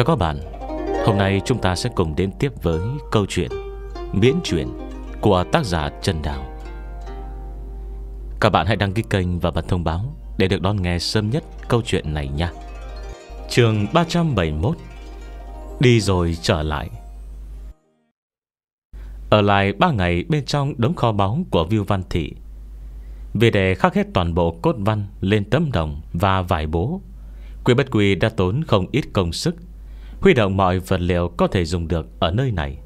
Chào các bạn Hôm nay chúng ta sẽ cùng đến tiếp với câu chuyện Miễn chuyện của tác giả Trần Đào Các bạn hãy đăng ký kênh và bật thông báo Để được đón nghe sớm nhất câu chuyện này nha Trường 371 Đi rồi trở lại Ở lại 3 ngày bên trong đống kho báu của Viu Văn Thị Vì để khắc hết toàn bộ cốt văn lên tấm đồng và vải bố Quy Bất Quy đã tốn không ít công sức Huy động mọi vật liệu có thể dùng được Ở nơi này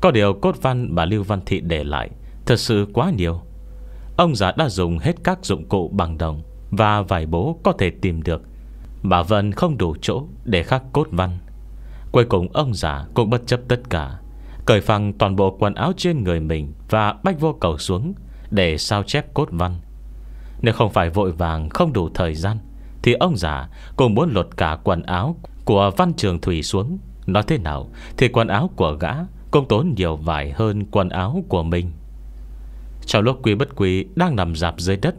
Có điều cốt văn bà Lưu Văn Thị để lại Thật sự quá nhiều Ông già đã dùng hết các dụng cụ bằng đồng Và vài bố có thể tìm được Bà vẫn không đủ chỗ Để khắc cốt văn Cuối cùng ông già cũng bất chấp tất cả Cởi phăng toàn bộ quần áo trên người mình Và bách vô cầu xuống Để sao chép cốt văn Nếu không phải vội vàng không đủ thời gian Thì ông già cũng muốn lột cả quần áo của Văn Trường Thủy xuống Nói thế nào Thì quần áo của gã Công tốn nhiều vải hơn quần áo của mình Trong lúc quý bất quý Đang nằm dạp dưới đất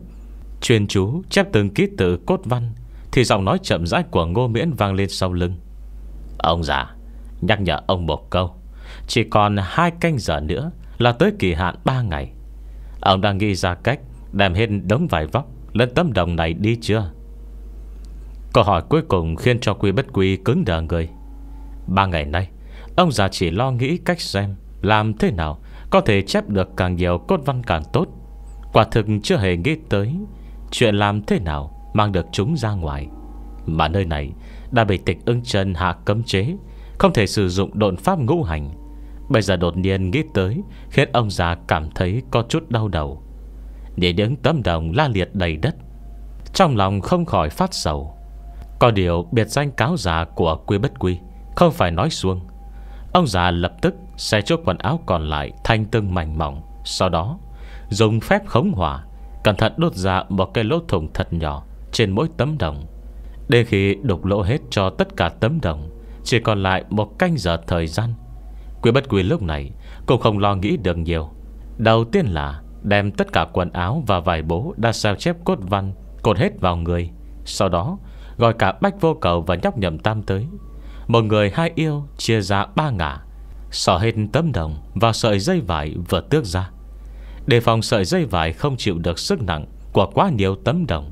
Chuyên chú chép từng ký tự cốt văn Thì giọng nói chậm rãi của Ngô Miễn vang lên sau lưng Ông già Nhắc nhở ông một câu Chỉ còn hai canh giờ nữa Là tới kỳ hạn 3 ngày Ông đang nghĩ ra cách Đem hết đống vải vóc Lên tấm đồng này đi chưa Câu hỏi cuối cùng khiến cho Quy Bất Quy cứng đờ người. Ba ngày nay, ông già chỉ lo nghĩ cách xem làm thế nào có thể chép được càng nhiều cốt văn càng tốt. Quả thực chưa hề nghĩ tới chuyện làm thế nào mang được chúng ra ngoài. Mà nơi này đã bị tịch ưng chân hạ cấm chế, không thể sử dụng độn pháp ngũ hành. Bây giờ đột nhiên nghĩ tới khiến ông già cảm thấy có chút đau đầu. Để những tấm đồng la liệt đầy đất, trong lòng không khỏi phát sầu. Có điều biệt danh cáo già của Quy Bất Quy Không phải nói xuông Ông già lập tức xé chốt quần áo còn lại Thanh từng mảnh mỏng Sau đó dùng phép khống hỏa Cẩn thận đốt ra một cái lỗ thùng thật nhỏ Trên mỗi tấm đồng để khi đục lỗ hết cho tất cả tấm đồng Chỉ còn lại một canh giờ thời gian Quy bất Quy lúc này Cũng không lo nghĩ được nhiều Đầu tiên là đem tất cả quần áo Và vải bố đã sao chép cốt văn Cột hết vào người Sau đó Gọi cả Bách Vô Cầu và nhóc nhầm tam tới Một người hai yêu chia ra ba ngả Xỏ hết tấm đồng Và sợi dây vải vừa tước ra Để phòng sợi dây vải không chịu được sức nặng Của quá nhiều tấm đồng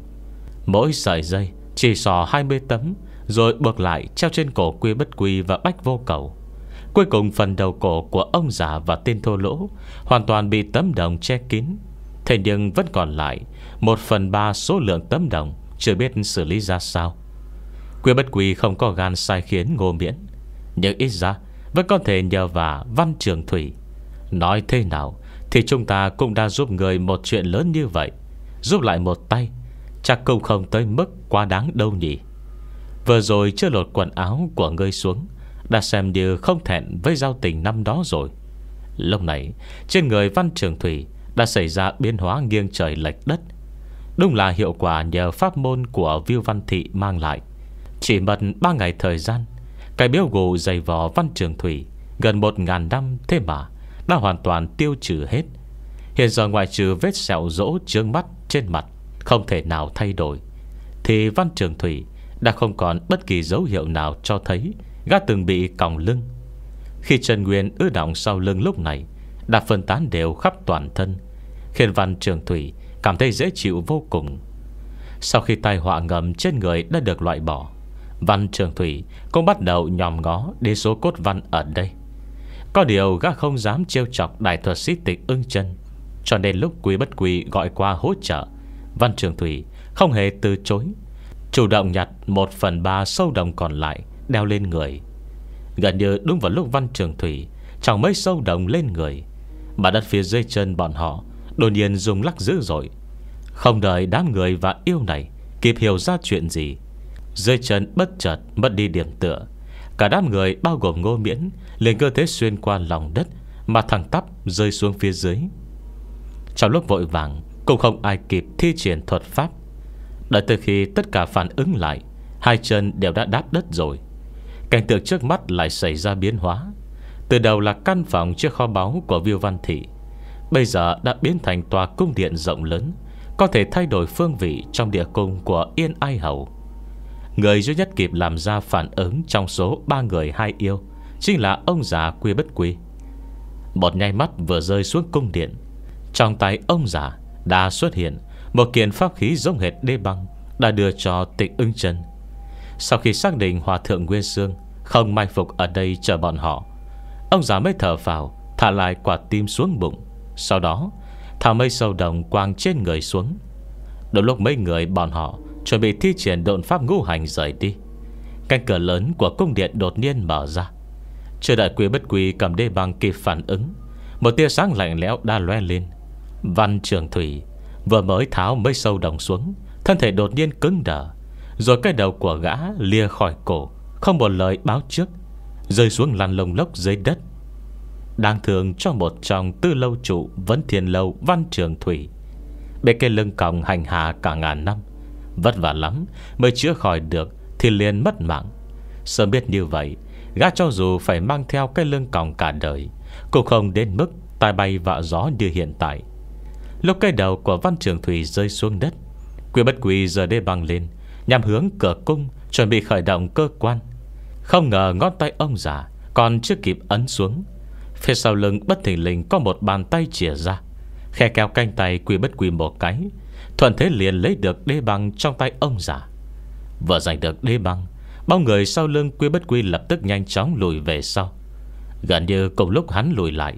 Mỗi sợi dây chỉ xỏ 20 tấm Rồi buộc lại treo trên cổ quy bất quy và bách vô cầu Cuối cùng phần đầu cổ của ông già và tên thô lỗ Hoàn toàn bị tấm đồng che kín Thế nhưng vẫn còn lại Một phần ba số lượng tấm đồng chưa biết xử lý ra sao Quy bất quy không có gan sai khiến ngô miễn Nhưng ít ra Vẫn có thể nhờ vào văn trường thủy Nói thế nào Thì chúng ta cũng đã giúp người một chuyện lớn như vậy Giúp lại một tay Chắc cũng không tới mức quá đáng đâu nhỉ Vừa rồi chưa lột quần áo của ngươi xuống Đã xem như không thẹn với giao tình năm đó rồi Lúc này Trên người văn trường thủy Đã xảy ra biến hóa nghiêng trời lệch đất Đúng là hiệu quả nhờ pháp môn của Viu Văn Thị mang lại Chỉ mất 3 ngày thời gian Cái biếu gù dày vò văn trường thủy Gần 1.000 năm thế mà Đã hoàn toàn tiêu trừ hết Hiện giờ ngoại trừ vết sẹo rỗ trướng mắt trên mặt Không thể nào thay đổi Thì văn trường thủy Đã không còn bất kỳ dấu hiệu nào cho thấy Gã từng bị còng lưng Khi Trần Nguyên ư động sau lưng lúc này Đã phân tán đều khắp toàn thân Khiến văn trường thủy Cảm thấy dễ chịu vô cùng Sau khi tai họa ngầm trên người đã được loại bỏ Văn Trường Thủy cũng bắt đầu nhòm ngó đến số cốt văn ở đây Có điều gã không dám trêu chọc đại thuật sĩ tịch ưng chân Cho nên lúc quý bất quý gọi qua hỗ trợ Văn Trường Thủy không hề từ chối Chủ động nhặt một phần ba sâu đồng còn lại Đeo lên người Gần như đúng vào lúc Văn Trường Thủy Chẳng mấy sâu đồng lên người Mà đất phía dưới chân bọn họ Đột nhiên dùng lắc dữ dội Không đợi đám người và yêu này Kịp hiểu ra chuyện gì Dưới chân bất chợt mất đi điểm tựa Cả đám người bao gồm ngô miễn liền cơ thế xuyên qua lòng đất Mà thẳng tắp rơi xuống phía dưới Trong lúc vội vàng Cũng không ai kịp thi triển thuật pháp Đợi từ khi tất cả phản ứng lại Hai chân đều đã đáp đất rồi Cảnh tượng trước mắt lại xảy ra biến hóa Từ đầu là căn phòng trước kho báu của Viu Văn Thị Bây giờ đã biến thành tòa cung điện rộng lớn Có thể thay đổi phương vị trong địa cung của Yên Ai Hầu Người duy nhất kịp làm ra phản ứng trong số ba người hai yêu Chính là ông già quy bất quy Một nháy mắt vừa rơi xuống cung điện Trong tay ông già đã xuất hiện Một kiện pháp khí giống hệt đê băng Đã đưa cho tịch ưng chân Sau khi xác định hòa thượng Nguyên Sương Không mai phục ở đây chờ bọn họ Ông già mới thở vào Thả lại quả tim xuống bụng sau đó Thả mây sâu đồng quang trên người xuống Đúng lúc mấy người bọn họ Chuẩn bị thi triển độn pháp ngũ hành rời đi Cánh cửa lớn của cung điện đột nhiên mở ra Chưa đại quý bất quý cầm đê băng kịp phản ứng Một tia sáng lạnh lẽo đa loe lên Văn trường thủy Vừa mới tháo mây sâu đồng xuống Thân thể đột nhiên cứng đờ Rồi cái đầu của gã lìa khỏi cổ Không một lời báo trước Rơi xuống lăn lông lốc dưới đất đang thường cho một trong tư lâu trụ Vấn thiên lâu văn trường thủy Bề cây lưng còng hành hạ cả ngàn năm Vất vả lắm Mới chữa khỏi được thì liền mất mạng Sớm biết như vậy Gã cho dù phải mang theo cái lưng còng cả đời Cũng không đến mức tai bay vạ gió như hiện tại Lúc cây đầu của văn trường thủy rơi xuống đất Quỷ bất quỷ giờ đây băng lên Nhằm hướng cửa cung Chuẩn bị khởi động cơ quan Không ngờ ngón tay ông già Còn chưa kịp ấn xuống Phía sau lưng bất thình lình có một bàn tay chìa ra Khe kéo canh tay quy bất quy một cái Thuận thế liền lấy được đê băng trong tay ông già Vừa giành được đê băng Bao người sau lưng quy bất quy lập tức nhanh chóng lùi về sau Gần như cùng lúc hắn lùi lại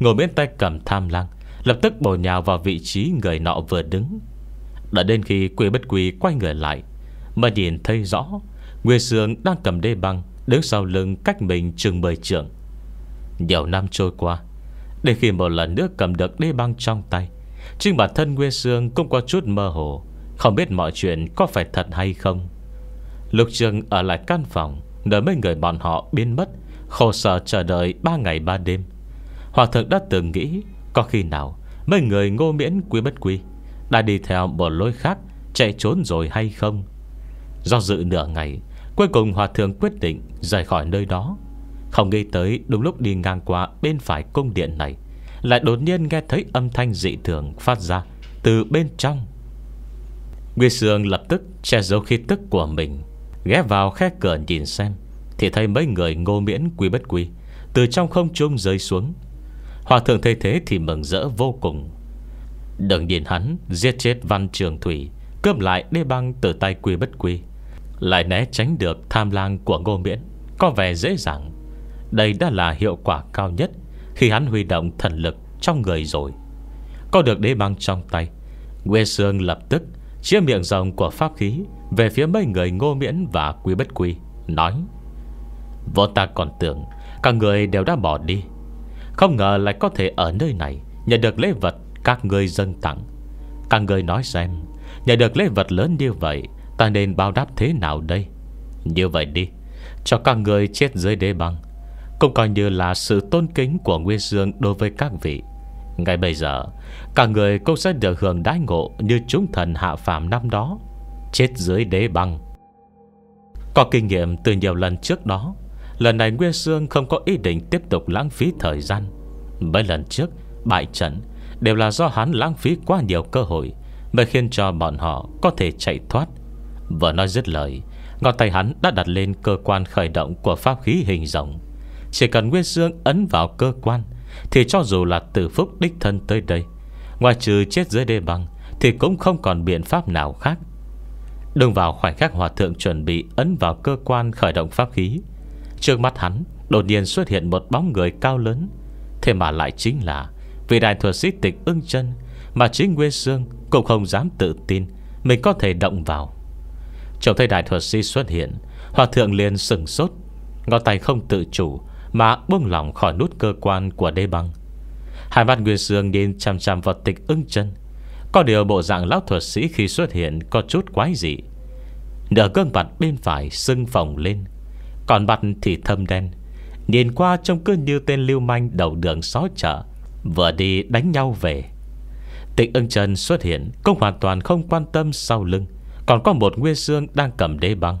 Ngồi bên tay cầm tham lăng Lập tức bổ nhào vào vị trí người nọ vừa đứng Đã đến khi quy bất quy quay người lại Mà nhìn thấy rõ Nguyên Sương đang cầm đê băng Đứng sau lưng cách mình chừng 10 trượng nhiều năm trôi qua Đến khi một lần nữa cầm được đế băng trong tay Chính bản thân Nguyên Sương cũng có chút mơ hồ Không biết mọi chuyện có phải thật hay không Lục Trường ở lại căn phòng Đợi mấy người bọn họ biến mất Khổ sở chờ đợi ba ngày ba đêm Hòa thượng đã từng nghĩ Có khi nào mấy người ngô miễn Quy bất Quy Đã đi theo một lối khác Chạy trốn rồi hay không Do dự nửa ngày Cuối cùng Hòa thượng quyết định rời khỏi nơi đó không nghĩ tới đúng lúc đi ngang qua bên phải cung điện này Lại đột nhiên nghe thấy âm thanh dị thường phát ra Từ bên trong Nguyên Sương lập tức che giấu khí tức của mình Ghé vào khe cửa nhìn xem Thì thấy mấy người ngô miễn Quy bất Quy Từ trong không trung rơi xuống Hòa thượng thấy thế thì mừng rỡ vô cùng Đừng nhìn hắn Giết chết văn trường thủy Cướp lại đê băng từ tay quy bất quy Lại né tránh được tham lang của ngô miễn Có vẻ dễ dàng đây đã là hiệu quả cao nhất Khi hắn huy động thần lực trong người rồi Có được đế băng trong tay Quê Sương lập tức Chia miệng rồng của pháp khí Về phía mấy người ngô miễn và quý bất quy Nói Vô ta còn tưởng Cả người đều đã bỏ đi Không ngờ lại có thể ở nơi này Nhận được lễ vật các người dân tặng Các người nói xem Nhận được lễ vật lớn như vậy Ta nên bao đáp thế nào đây Như vậy đi Cho các người chết dưới đế băng cũng coi như là sự tôn kính của Nguyên Dương đối với các vị Ngay bây giờ Cả người cũng sẽ được hưởng đái ngộ Như chúng thần hạ phàm năm đó Chết dưới đế băng Có kinh nghiệm từ nhiều lần trước đó Lần này Nguyên Dương không có ý định Tiếp tục lãng phí thời gian Mấy lần trước bại trận Đều là do hắn lãng phí quá nhiều cơ hội Mới khiến cho bọn họ có thể chạy thoát Vừa nói dứt lời Ngọn tay hắn đã đặt lên cơ quan khởi động Của pháp khí hình rồng chỉ cần Nguyên Dương ấn vào cơ quan Thì cho dù là tử phúc đích thân tới đây Ngoài trừ chết dưới đê băng Thì cũng không còn biện pháp nào khác Đừng vào khoảnh khắc hòa thượng chuẩn bị Ấn vào cơ quan khởi động pháp khí Trước mắt hắn Đột nhiên xuất hiện một bóng người cao lớn Thế mà lại chính là Vị đại thuật sĩ tịch ưng chân Mà chính Nguyên Dương cũng không dám tự tin Mình có thể động vào Trông thấy đại thuật sĩ xuất hiện Hòa thượng liền sừng sốt Ngón tay không tự chủ mà buông lỏng khỏi nút cơ quan của đê băng Hai mắt Nguyên Sương nhìn chằm chằm vào tịch ưng chân Có điều bộ dạng lão thuật sĩ khi xuất hiện Có chút quái dị Nửa gương mặt bên phải sưng phồng lên Còn mặt thì thâm đen Nhìn qua trông cứ như tên lưu manh đầu đường xó chợ Vừa đi đánh nhau về Tịch ưng chân xuất hiện Cũng hoàn toàn không quan tâm sau lưng Còn có một nguyên sương đang cầm đê băng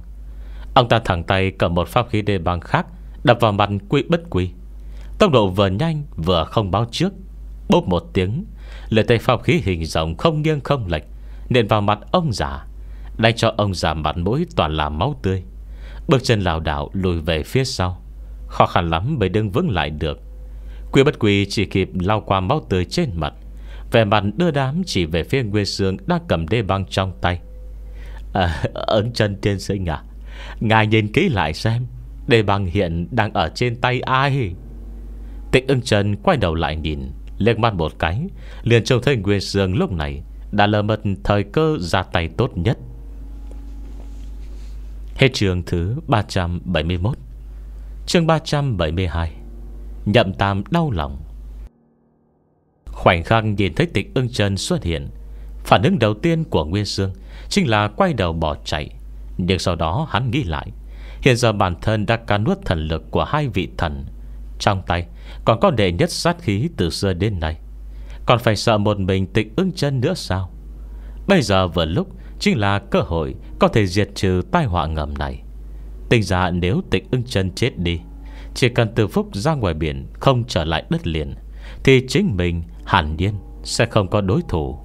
Ông ta thẳng tay cầm một pháp khí đê băng khác Đập vào mặt quy bất quy Tốc độ vừa nhanh vừa không báo trước Bốp một tiếng Lời tay phong khí hình rộng không nghiêng không lệch Nên vào mặt ông già Đánh cho ông già mặt mũi toàn là máu tươi Bước chân lào đảo lùi về phía sau Khó khăn lắm mới đứng vững lại được Quy bất quy chỉ kịp lao qua máu tươi trên mặt về mặt đưa đám chỉ về phía Nguyên Sương Đang cầm đê băng trong tay à, Ấn chân tiên sinh à Ngài nhìn kỹ lại xem Đề bằng hiện đang ở trên tay ai Tịnh ưng trần quay đầu lại nhìn Liếc mắt một cái Liền trông thấy Nguyên Sương lúc này Đã lờ mất thời cơ ra tay tốt nhất Hết trường thứ 371 chương 372 Nhậm tam đau lòng Khoảnh khắc nhìn thấy tịch ưng trần xuất hiện Phản ứng đầu tiên của Nguyên Sương Chính là quay đầu bỏ chạy Nhưng sau đó hắn nghĩ lại Hiện giờ bản thân đã cá nuốt thần lực của hai vị thần Trong tay Còn có đệ nhất sát khí từ xưa đến nay Còn phải sợ một mình tịch ưng chân nữa sao Bây giờ vừa lúc Chính là cơ hội Có thể diệt trừ tai họa ngầm này Tình ra nếu tịch ưng chân chết đi Chỉ cần từ phúc ra ngoài biển Không trở lại đất liền Thì chính mình hẳn nhiên Sẽ không có đối thủ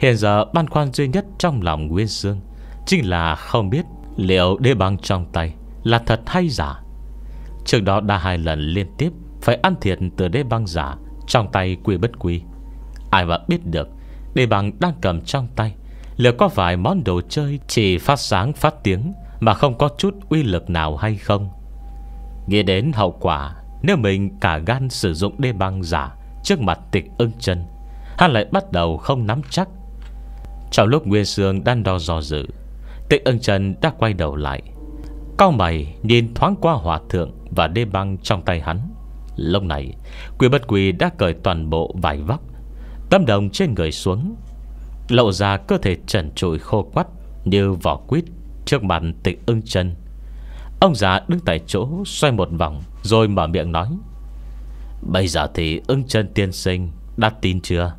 Hiện giờ băn khoăn duy nhất trong lòng Nguyên Dương Chính là không biết Liệu đế băng trong tay Là thật hay giả Trước đó đã hai lần liên tiếp Phải ăn thiệt từ đế băng giả Trong tay quy bất quy Ai mà biết được Đế băng đang cầm trong tay Liệu có phải món đồ chơi Chỉ phát sáng phát tiếng Mà không có chút uy lực nào hay không Nghĩ đến hậu quả Nếu mình cả gan sử dụng đế băng giả Trước mặt tịch ưng chân Hắn lại bắt đầu không nắm chắc Trong lúc Nguyên Sương đang đo dò dự Tịch Ân trần đã quay đầu lại Cao mày nhìn thoáng qua hòa thượng Và đê băng trong tay hắn Lúc này quỷ bất quỷ đã cởi toàn bộ vải vóc Tâm đồng trên người xuống Lộ ra cơ thể trần trụi khô quắt Như vỏ quýt Trước mặt tịch ưng chân Ông già đứng tại chỗ xoay một vòng Rồi mở miệng nói Bây giờ thì ưng chân tiên sinh Đã tin chưa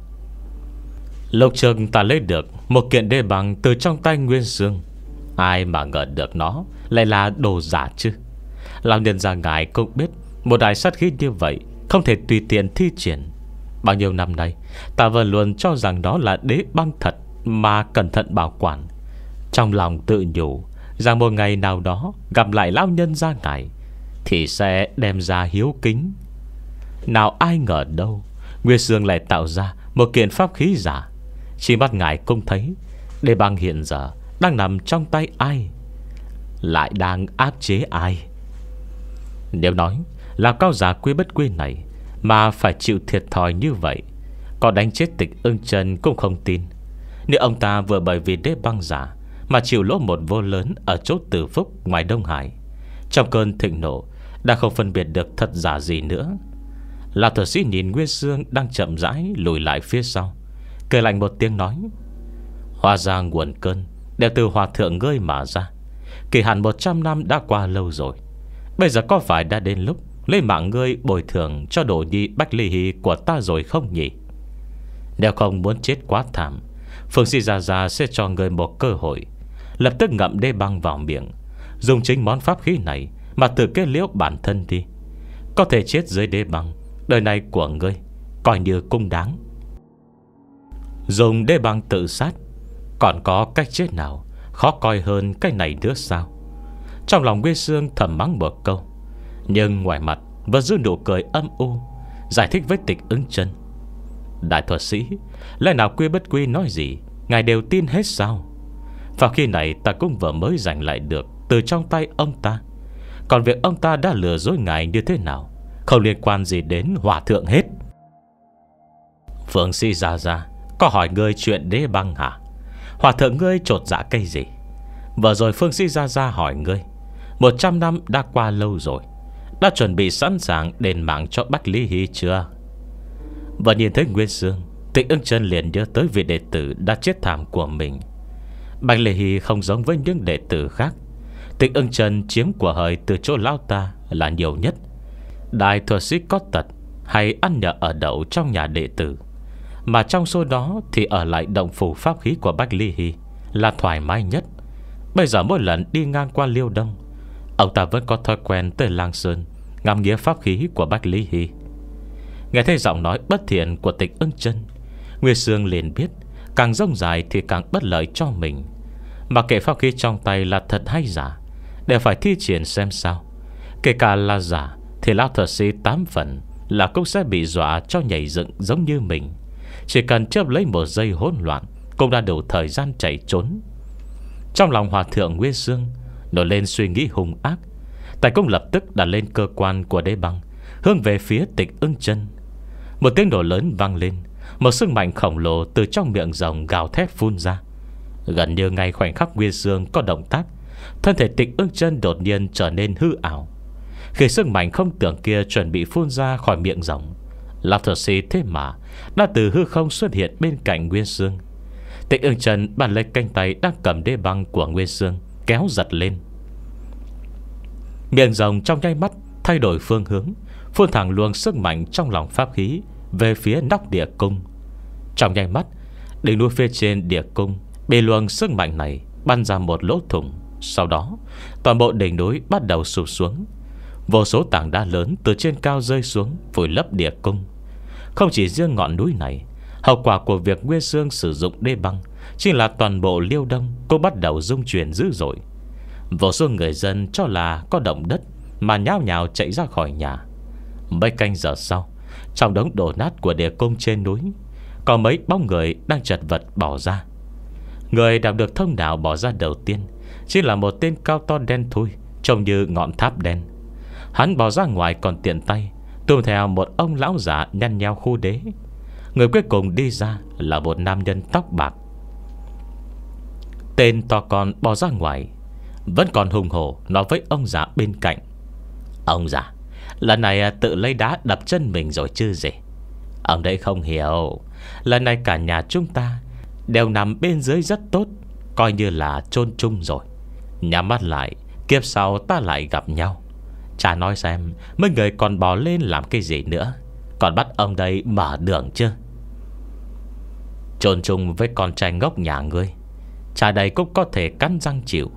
Lộc trường ta lấy được Một kiện đê bằng từ trong tay Nguyên Dương Ai mà ngờ được nó Lại là đồ giả chứ Lão nhân gia ngài cũng biết Một đài sát khí như vậy Không thể tùy tiện thi triển Bao nhiêu năm nay ta vẫn luôn cho rằng đó là đế băng thật Mà cẩn thận bảo quản Trong lòng tự nhủ Rằng một ngày nào đó gặp lại lão nhân gia ngài Thì sẽ đem ra hiếu kính Nào ai ngờ đâu Nguyên Dương lại tạo ra Một kiện pháp khí giả Chỉ mắt ngài cũng thấy Đế băng hiện giờ đang nằm trong tay ai Lại đang áp chế ai Nếu nói Là cao giả quy bất quy này Mà phải chịu thiệt thòi như vậy Có đánh chết tịch ưng chân cũng không tin Nếu ông ta vừa bởi vì đế băng giả Mà chịu lỗ một vô lớn Ở chỗ tử phúc ngoài Đông Hải Trong cơn thịnh nộ Đã không phân biệt được thật giả gì nữa Là thuật sĩ nhìn Nguyên Dương Đang chậm rãi lùi lại phía sau Cười lạnh một tiếng nói hoa ra nguồn cơn Đều từ hòa thượng ngươi mà ra Kỳ hạn 100 năm đã qua lâu rồi Bây giờ có phải đã đến lúc Lấy mạng ngươi bồi thường cho đồ nhi Bách Ly Hì của ta rồi không nhỉ Nếu không muốn chết quá thảm Phương Sĩ Gia Gia sẽ cho ngươi một cơ hội Lập tức ngậm đê băng vào miệng Dùng chính món pháp khí này Mà tự kết liễu bản thân đi Có thể chết dưới đê băng Đời này của ngươi Coi như cung đáng Dùng đê băng tự sát còn có cách chết nào Khó coi hơn cái này nữa sao Trong lòng Nguyên Sương thầm mắng một câu Nhưng ngoài mặt Vẫn giữ nụ cười âm u Giải thích với tịch ứng chân Đại thuật sĩ lẽ nào quy bất quy nói gì Ngài đều tin hết sao Vào khi này ta cũng vừa mới giành lại được Từ trong tay ông ta Còn việc ông ta đã lừa dối ngài như thế nào Không liên quan gì đến hòa thượng hết phượng si ra ra Có hỏi ngươi chuyện đế băng hả Hòa thượng ngươi trột dạ cây gì Vừa rồi phương sĩ Gia Gia hỏi ngươi Một trăm năm đã qua lâu rồi Đã chuẩn bị sẵn sàng đền mạng cho Bách Lý Hy chưa Và nhìn thấy Nguyên Dương Tịnh ưng chân liền nhớ tới vị đệ tử đã chết thảm của mình Bạch Lê Hy không giống với những đệ tử khác Tịnh ưng chân chiếm của hời từ chỗ lao ta là nhiều nhất Đại thuật sĩ có tật Hay ăn nhờ ở đậu trong nhà đệ tử mà trong số đó thì ở lại động phủ pháp khí của Bách Ly Hy Là thoải mái nhất Bây giờ mỗi lần đi ngang qua Liêu Đông Ông ta vẫn có thói quen tới Lang Sơn Ngắm nghĩa pháp khí của Bách Lý Hy Nghe thấy giọng nói bất thiện của tịch ưng chân Nguyên Sương liền biết Càng rông dài thì càng bất lợi cho mình Mà kệ pháp khí trong tay là thật hay giả Đều phải thi triển xem sao Kể cả là giả Thì lao thật sĩ tám phần Là cũng sẽ bị dọa cho nhảy dựng giống như mình chỉ cần chớp lấy một giây hỗn loạn Cũng đã đủ thời gian chạy trốn Trong lòng hòa thượng Nguyên Dương Nổi lên suy nghĩ hung ác Tài công lập tức đặt lên cơ quan của đế băng Hướng về phía tịch ưng chân Một tiếng nổ lớn vang lên Một sức mạnh khổng lồ từ trong miệng rồng gào thét phun ra Gần như ngay khoảnh khắc Nguyên Dương có động tác Thân thể tịch ưng chân đột nhiên trở nên hư ảo Khi sức mạnh không tưởng kia chuẩn bị phun ra khỏi miệng rồng là thuật sĩ thế mà Đã từ hư không xuất hiện bên cạnh Nguyên Dương Tịnh ương Trần bàn lấy canh tay Đang cầm đê băng của Nguyên Dương Kéo giật lên Miệng rồng trong nháy mắt Thay đổi phương hướng Phun thẳng luồng sức mạnh trong lòng pháp khí Về phía nóc địa cung Trong nháy mắt Đỉnh núi phía trên địa cung Bị luồng sức mạnh này bắn ra một lỗ thủng Sau đó toàn bộ đỉnh núi bắt đầu sụp xuống Vô số tảng đá lớn từ trên cao rơi xuống Vùi lấp địa cung Không chỉ riêng ngọn núi này Hậu quả của việc Nguyên Sương sử dụng đê băng Chính là toàn bộ liêu đông Cô bắt đầu rung chuyển dữ dội Vô số người dân cho là có động đất Mà nhao nhào chạy ra khỏi nhà Mấy canh giờ sau Trong đống đổ nát của địa cung trên núi Có mấy bóng người đang chật vật bỏ ra Người đạt được thông đạo bỏ ra đầu tiên Chính là một tên cao to đen thui Trông như ngọn tháp đen Hắn bỏ ra ngoài còn tiện tay Tùm theo một ông lão giả nhăn nhau khu đế Người cuối cùng đi ra Là một nam nhân tóc bạc Tên to con bò ra ngoài Vẫn còn hùng hổ Nói với ông già bên cạnh Ông già Lần này à, tự lấy đá đập chân mình rồi chứ gì Ông đấy không hiểu Lần này cả nhà chúng ta Đều nằm bên dưới rất tốt Coi như là chôn chung rồi Nhắm mắt lại Kiếp sau ta lại gặp nhau Chả nói xem Mấy người còn bò lên làm cái gì nữa Còn bắt ông đây mở đường chứ Trồn chung với con trai ngốc nhà ngươi cha đây cũng có thể cắn răng chịu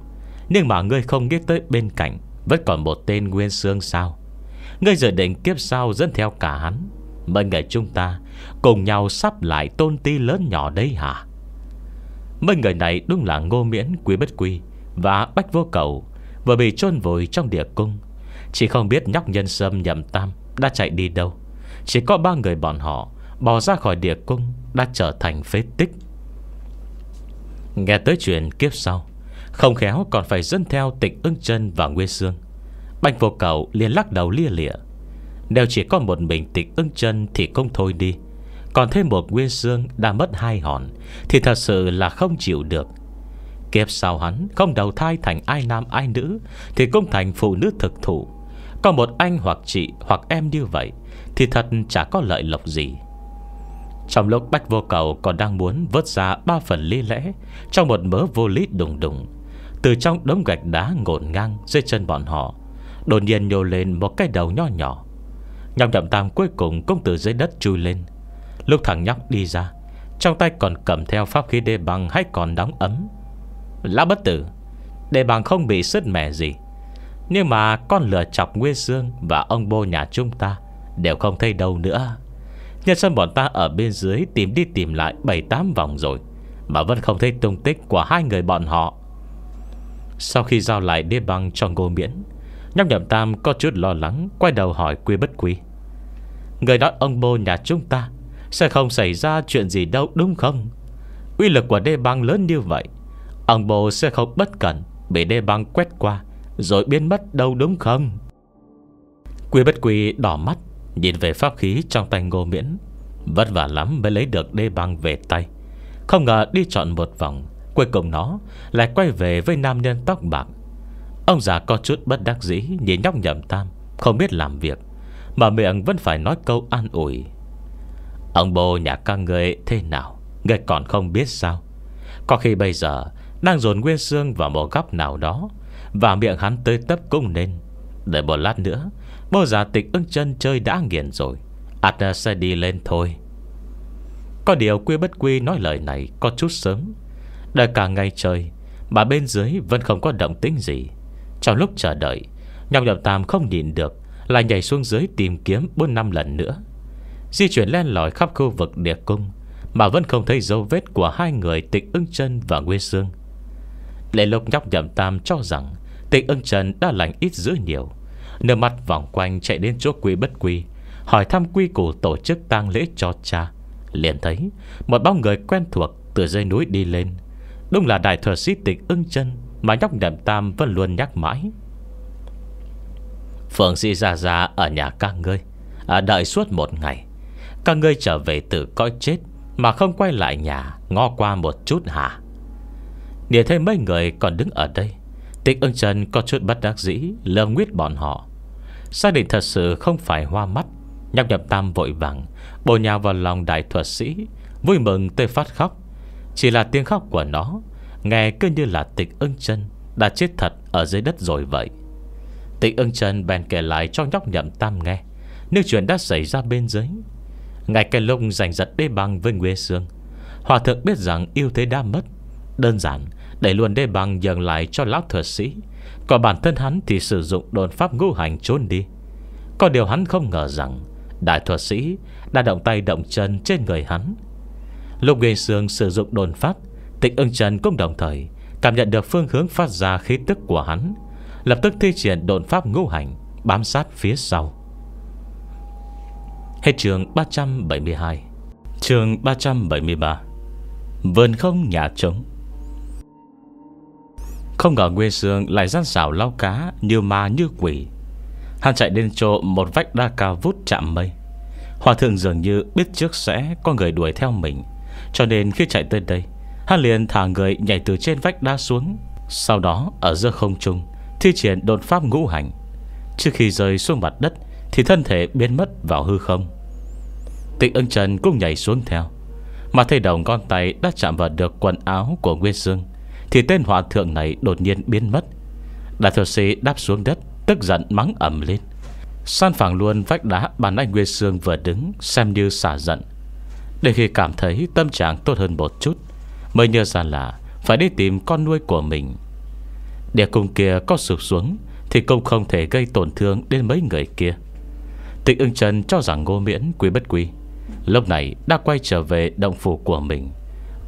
Nhưng mà ngươi không nghĩ tới bên cạnh Vẫn còn một tên Nguyên xương sao Ngươi dự định kiếp sau dẫn theo cả hắn Mấy người chúng ta Cùng nhau sắp lại tôn ti lớn nhỏ đấy hả Mấy người này đúng là ngô miễn quý bất quy Và bách vô cầu Vừa bị chôn vùi trong địa cung chỉ không biết nhóc nhân sâm nhầm tam Đã chạy đi đâu Chỉ có ba người bọn họ Bỏ ra khỏi địa cung Đã trở thành phế tích Nghe tới chuyện kiếp sau Không khéo còn phải dẫn theo tịch ưng chân và Nguyên Sương Bành vô cầu liền lắc đầu lia lịa Nếu chỉ có một mình tịch ưng chân Thì không thôi đi Còn thêm một Nguyên Sương đã mất hai hòn Thì thật sự là không chịu được Kiếp sau hắn không đầu thai thành ai nam ai nữ Thì cũng thành phụ nữ thực thụ có một anh hoặc chị hoặc em như vậy Thì thật chả có lợi lộc gì Trong lúc Bách Vô Cầu còn đang muốn vớt ra ba phần ly lẽ Trong một mớ vô lý đùng đùng Từ trong đống gạch đá ngổn ngang dưới chân bọn họ Đột nhiên nhô lên một cái đầu nho nhỏ Nhọc nhậm tam cuối cùng cũng từ dưới đất chui lên Lúc thằng nhóc đi ra Trong tay còn cầm theo pháp khí đê bằng hay còn đóng ấm Lão bất tử đề bằng không bị sứt mẻ gì nhưng mà con lửa chọc Nguyên Dương Và ông bô nhà chúng ta Đều không thấy đâu nữa Nhân dân bọn ta ở bên dưới Tìm đi tìm lại 7-8 vòng rồi Mà vẫn không thấy tung tích của hai người bọn họ Sau khi giao lại đế băng cho Ngô Miễn Nhóc nhậm tam có chút lo lắng Quay đầu hỏi quy bất quý Người đó ông bô nhà chúng ta Sẽ không xảy ra chuyện gì đâu đúng không Uy lực của đê băng lớn như vậy Ông bồ sẽ không bất cẩn Bị đê băng quét qua rồi biến mất đâu đúng không Quy bất quy đỏ mắt Nhìn về pháp khí trong tay ngô miễn Vất vả lắm mới lấy được đê băng về tay Không ngờ đi chọn một vòng Cuối cùng nó lại quay về với nam nhân tóc bạc Ông già có chút bất đắc dĩ Nhìn nhóc nhầm tam Không biết làm việc Mà miệng vẫn phải nói câu an ủi Ông bố nhà ca người thế nào Người còn không biết sao Có khi bây giờ Đang dồn nguyên xương vào một góc nào đó và miệng hắn tới tấp cung nên Đợi một lát nữa Bố giả tịch ưng chân chơi đã nghiền rồi ad sẽ đi lên thôi Có điều quy bất quy nói lời này Có chút sớm Đợi cả ngày trời Mà bên dưới vẫn không có động tính gì Trong lúc chờ đợi Nhọc nhọc tam không nhìn được Lại nhảy xuống dưới tìm kiếm 4 năm lần nữa Di chuyển len lỏi khắp khu vực địa cung Mà vẫn không thấy dấu vết của hai người Tịch ưng chân và Nguyên xương Lệ lục nhóc nhậm tam cho rằng Tịch ưng trần đã lành ít dữ nhiều Nửa mặt vòng quanh chạy đến chỗ quy bất quy Hỏi thăm quy củ tổ chức tang lễ cho cha Liền thấy Một bóng người quen thuộc từ dây núi đi lên Đúng là đại thừa sĩ tịch ưng chân Mà nhóc nhậm tam vẫn luôn nhắc mãi Phượng sĩ ra ra ở nhà các ngươi à, Đợi suốt một ngày Các ngươi trở về từ coi chết Mà không quay lại nhà Ngo qua một chút hả Nhìn thấy mấy người còn đứng ở đây Tịch ưng trần có chút bất đắc dĩ Lơ nguyết bọn họ Xác định thật sự không phải hoa mắt Nhọc nhập tam vội vàng Bồ nhào vào lòng đại thuật sĩ Vui mừng tê phát khóc Chỉ là tiếng khóc của nó Nghe cứ như là tịch ưng chân Đã chết thật ở dưới đất rồi vậy Tịch ưng chân bèn kể lại cho nhóc nhậm tam nghe Nước chuyện đã xảy ra bên dưới Ngày cái lông giành giật đê băng với Nguyễn Sương Hòa thượng biết rằng yêu thế đã mất Đơn giản để luôn đê bằng dần lại cho lão thuật sĩ Còn bản thân hắn thì sử dụng đồn pháp ngũ hành trốn đi Có điều hắn không ngờ rằng Đại thuật sĩ đã động tay động chân trên người hắn Lúc Nguyên Sương sử dụng đồn pháp Tịch ưng trần cũng đồng thời Cảm nhận được phương hướng phát ra khí tức của hắn Lập tức thi triển đồn pháp ngũ hành Bám sát phía sau Hết trường 372 Trường 373 Vườn không nhà trống không ngờ Nguyên Sương lại gian xảo lau cá Như ma như quỷ Hắn chạy đến chỗ một vách đa cao vút chạm mây Hòa thượng dường như biết trước sẽ Có người đuổi theo mình Cho nên khi chạy tới đây Hắn liền thả người nhảy từ trên vách đá xuống Sau đó ở giữa không trung Thi triển đột pháp ngũ hành Trước khi rơi xuống mặt đất Thì thân thể biến mất vào hư không Tịnh ưng trần cũng nhảy xuống theo Mà thầy đồng con tay đã chạm vào được quần áo của Nguyên Dương thì tên hòa thượng này đột nhiên biến mất Đại thừa sĩ đáp xuống đất Tức giận mắng ẩm lên San phẳng luôn vách đá bàn anh Nguyên Sương vừa đứng Xem như xả giận Để khi cảm thấy tâm trạng tốt hơn một chút Mới nhớ ra là Phải đi tìm con nuôi của mình Địa cung kia có sụp xuống Thì cũng không thể gây tổn thương đến mấy người kia Tịnh ưng trần cho rằng ngô miễn quý bất quý Lúc này đã quay trở về động phủ của mình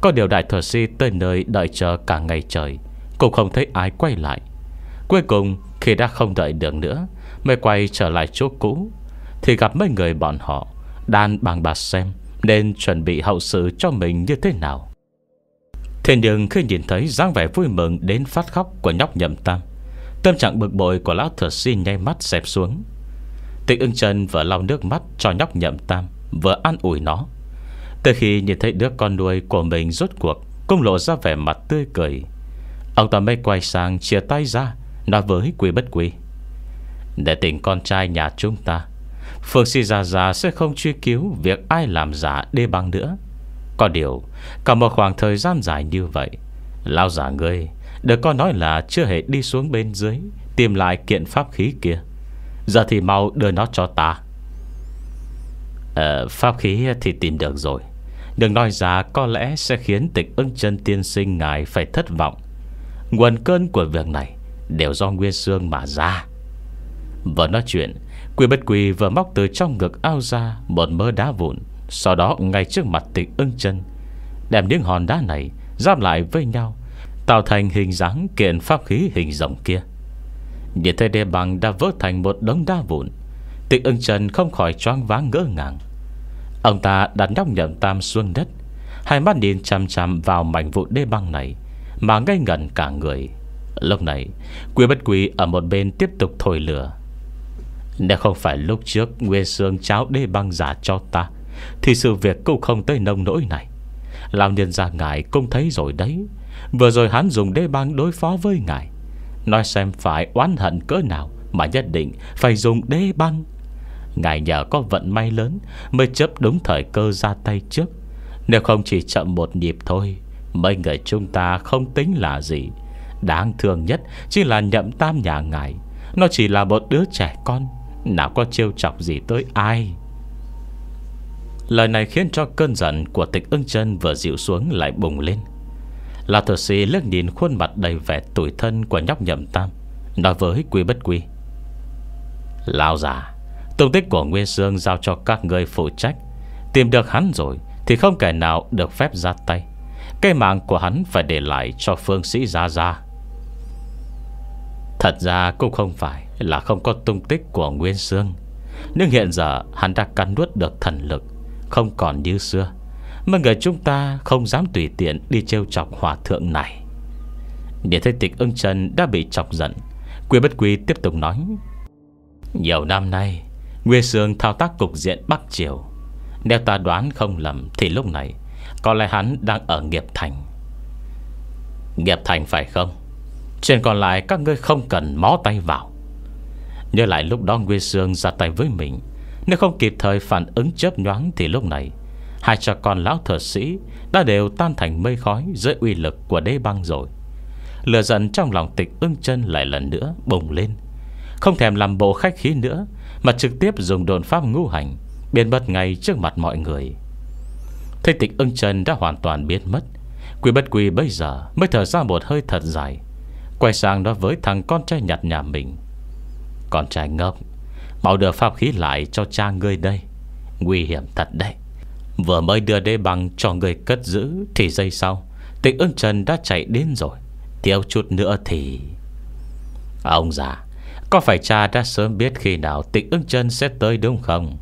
có điều đại thuật sĩ tới nơi đợi chờ cả ngày trời Cũng không thấy ai quay lại Cuối cùng khi đã không đợi được nữa Mới quay trở lại chỗ cũ Thì gặp mấy người bọn họ đang bàn bạc xem Nên chuẩn bị hậu sự cho mình như thế nào Thế nhưng khi nhìn thấy dáng vẻ vui mừng Đến phát khóc của nhóc nhậm tam Tâm trạng bực bội của lão thuật sĩ nhay mắt xẹp xuống Tịch ưng chân vừa lau nước mắt cho nhóc nhậm tam Vừa an ủi nó từ khi nhìn thấy đứa con nuôi của mình rốt cuộc Cũng lộ ra vẻ mặt tươi cười Ông ta mới quay sang chia tay ra Nói với quý bất quý Để tình con trai nhà chúng ta Phương si già già sẽ không truy cứu Việc ai làm giả đê băng nữa Có điều Cả một khoảng thời gian dài như vậy Lao giả ngươi Đừng có nói là chưa hề đi xuống bên dưới Tìm lại kiện pháp khí kia Giờ thì mau đưa nó cho ta à, Pháp khí thì tìm được rồi Đường nói ra có lẽ sẽ khiến tịch ưng chân tiên sinh ngài phải thất vọng Nguồn cơn của việc này Đều do Nguyên xương mà ra Vừa nói chuyện Quy bất quỳ vừa móc từ trong ngực ao ra Một mớ đá vụn Sau đó ngay trước mặt tịch ưng chân Đem những hòn đá này Giáp lại với nhau Tạo thành hình dáng kiện pháp khí hình rồng kia địa thế đê bằng đã vỡ thành một đống đá vụn Tịch ưng chân không khỏi choáng váng ngỡ ngàng Ông ta đặt nhóc nhậm tam xuống đất Hai mắt nhìn chăm chăm vào mảnh vụ đê băng này Mà ngây ngẩn cả người Lúc này Quy bất quý ở một bên tiếp tục thổi lửa Nếu không phải lúc trước Nguyên Sương cháo đê băng giả cho ta Thì sự việc cũng không tới nông nỗi này Lão nhân ra ngài cũng thấy rồi đấy Vừa rồi hắn dùng đê băng đối phó với ngài Nói xem phải oán hận cỡ nào Mà nhất định phải dùng đê băng Ngài nhờ có vận may lớn Mới chấp đúng thời cơ ra tay trước Nếu không chỉ chậm một nhịp thôi Mấy người chúng ta không tính là gì Đáng thương nhất Chỉ là nhậm tam nhà ngài Nó chỉ là một đứa trẻ con Nào có trêu chọc gì tới ai Lời này khiến cho cơn giận Của tịch ưng chân vừa dịu xuống Lại bùng lên Là thuật sĩ lướt nhìn khuôn mặt đầy vẻ tủi thân Của nhóc nhậm tam Nói với quy bất quy Lao giả Tung tích của Nguyên Sương giao cho các người phụ trách Tìm được hắn rồi Thì không kẻ nào được phép ra tay Cái mạng của hắn phải để lại cho phương sĩ ra ra Thật ra cũng không phải là không có tung tích của Nguyên Sương Nhưng hiện giờ hắn đã cắn nuốt được thần lực Không còn như xưa Mà người chúng ta không dám tùy tiện đi trêu chọc hòa thượng này Nhìn thấy tịch ưng chân đã bị chọc giận Quy bất quý tiếp tục nói Nhiều năm nay Nguyên Sương thao tác cục diện Bắc Triều Nếu ta đoán không lầm Thì lúc này Có lẽ hắn đang ở Nghiệp Thành Nghiệp Thành phải không Chuyện còn lại các ngươi không cần mó tay vào Nhớ lại lúc đó Nguyên Sương ra tay với mình Nếu không kịp thời phản ứng chớp nhoáng Thì lúc này Hai cha con lão thuật sĩ Đã đều tan thành mây khói Dưới uy lực của đế băng rồi Lửa giận trong lòng tịch ưng chân lại lần nữa bùng lên Không thèm làm bộ khách khí nữa mà trực tiếp dùng đồn pháp ngũ hành Biến mất ngay trước mặt mọi người Thế tịch ưng trần đã hoàn toàn biến mất Quỷ bất quỷ bây giờ Mới thở ra một hơi thật dài Quay sang nói với thằng con trai nhặt nhà mình Con trai ngốc Bảo đưa pháp khí lại cho cha ngươi đây Nguy hiểm thật đấy Vừa mới đưa đê bằng cho người cất giữ Thì giây sau Tịch ưng trần đã chạy đến rồi Tiêu chút nữa thì Ông già có phải cha đã sớm biết khi nào tịnh ưng chân sẽ tới đúng không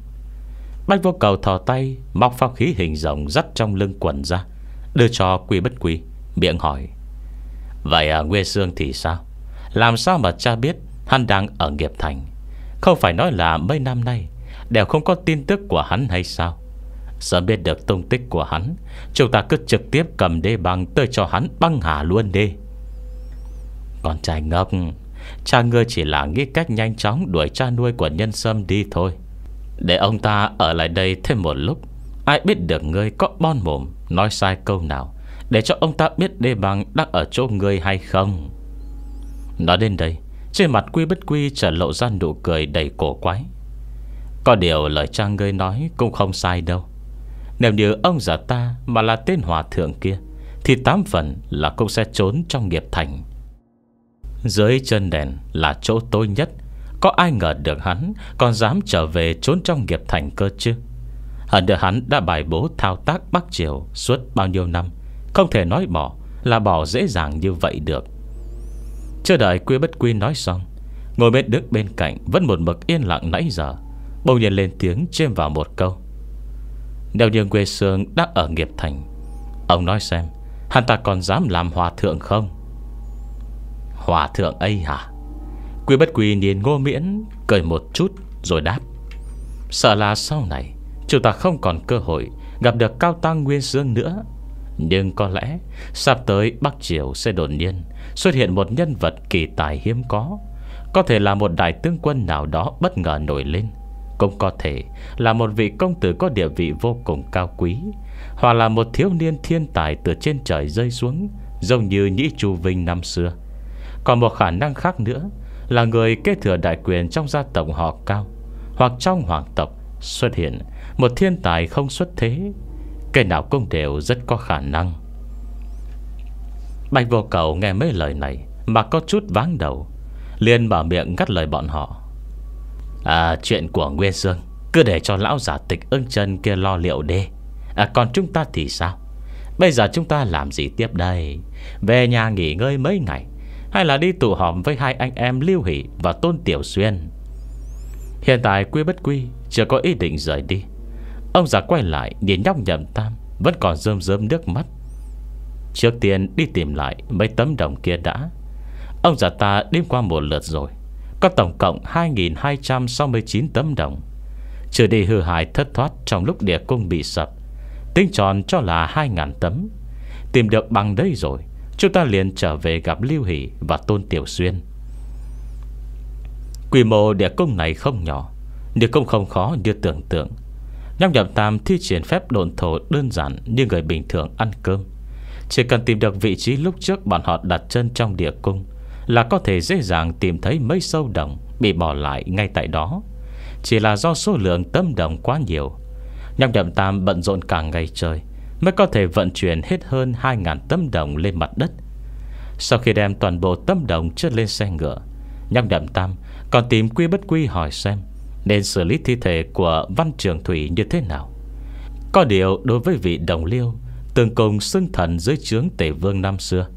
Bách vô cầu thò tay Móc pháp khí hình rồng dắt trong lưng quần ra Đưa cho quy bất quy Miệng hỏi Vậy à, Nguyên Sương thì sao Làm sao mà cha biết hắn đang ở nghiệp thành Không phải nói là mấy năm nay Đều không có tin tức của hắn hay sao Sớm biết được tung tích của hắn Chúng ta cứ trực tiếp cầm đê băng Tới cho hắn băng hà luôn đi Con trai ngốc Cha ngươi chỉ là nghĩ cách nhanh chóng đuổi cha nuôi của nhân sâm đi thôi Để ông ta ở lại đây thêm một lúc Ai biết được ngươi có bon mồm Nói sai câu nào Để cho ông ta biết đê bằng đang ở chỗ ngươi hay không Nói đến đây Trên mặt Quy Bất Quy trở lộ ra nụ cười đầy cổ quái Có điều lời cha ngươi nói cũng không sai đâu Nếu như ông già ta mà là tên hòa thượng kia Thì tám phần là cũng sẽ trốn trong nghiệp thành dưới chân đèn là chỗ tối nhất Có ai ngờ được hắn Còn dám trở về trốn trong nghiệp thành cơ chứ Hẳn được hắn đã bài bố thao tác Bắc Triều suốt bao nhiêu năm Không thể nói bỏ Là bỏ dễ dàng như vậy được Chưa đợi Quy Bất Quy nói xong Ngồi bên Đức bên cạnh Vẫn một mực yên lặng nãy giờ Bỗng nhiên lên tiếng chêm vào một câu Nếu như quê sương đã ở nghiệp thành Ông nói xem Hắn ta còn dám làm hòa thượng không Hòa thượng ấy hả Quy bất quy nhìn ngô miễn Cười một chút rồi đáp Sợ là sau này Chúng ta không còn cơ hội Gặp được cao tăng nguyên dương nữa Nhưng có lẽ sắp tới Bắc Triều sẽ đột nhiên Xuất hiện một nhân vật kỳ tài hiếm có Có thể là một đại tướng quân nào đó Bất ngờ nổi lên Cũng có thể là một vị công tử có địa vị vô cùng cao quý Hoặc là một thiếu niên thiên tài từ trên trời rơi xuống Giống như Nhĩ Chu Vinh năm xưa còn một khả năng khác nữa Là người kế thừa đại quyền trong gia tộc họ cao Hoặc trong hoàng tộc Xuất hiện một thiên tài không xuất thế Cái nào cũng đều rất có khả năng Bạch vô cầu nghe mấy lời này Mà có chút váng đầu liền mở miệng ngắt lời bọn họ À chuyện của Nguyên Dương Cứ để cho lão giả tịch ưng chân kia lo liệu đi à, Còn chúng ta thì sao Bây giờ chúng ta làm gì tiếp đây Về nhà nghỉ ngơi mấy ngày hay là đi tụ họp với hai anh em Lưu Hỷ và Tôn Tiểu Xuyên Hiện tại quy bất quy Chưa có ý định rời đi Ông già quay lại nhìn nhóc Nhậm tam Vẫn còn rơm rơm nước mắt Trước tiên đi tìm lại Mấy tấm đồng kia đã Ông già ta đi qua một lượt rồi Có tổng cộng 2.269 tấm đồng Trừ đi hư hại thất thoát Trong lúc địa cung bị sập Tính tròn cho là 2.000 tấm Tìm được bằng đây rồi Chúng ta liền trở về gặp Lưu Hỷ và Tôn Tiểu Xuyên Quy mô địa cung này không nhỏ Địa cung không khó như tưởng tượng Nhóc nhậm tam thi triển phép độn thổ đơn giản như người bình thường ăn cơm Chỉ cần tìm được vị trí lúc trước bọn họ đặt chân trong địa cung Là có thể dễ dàng tìm thấy mấy sâu đồng bị bỏ lại ngay tại đó Chỉ là do số lượng tâm đồng quá nhiều Nhóc nhậm tam bận rộn cả ngày trời mới có thể vận chuyển hết hơn 2.000 tấm đồng lên mặt đất. Sau khi đem toàn bộ tấm đồng chất lên xe ngựa, nhóc đậm tam còn tìm quy bất quy hỏi xem nên xử lý thi thể của Văn Trường Thủy như thế nào. Có điều đối với vị đồng liêu Từng cùng xưng thần dưới trướng tể vương năm xưa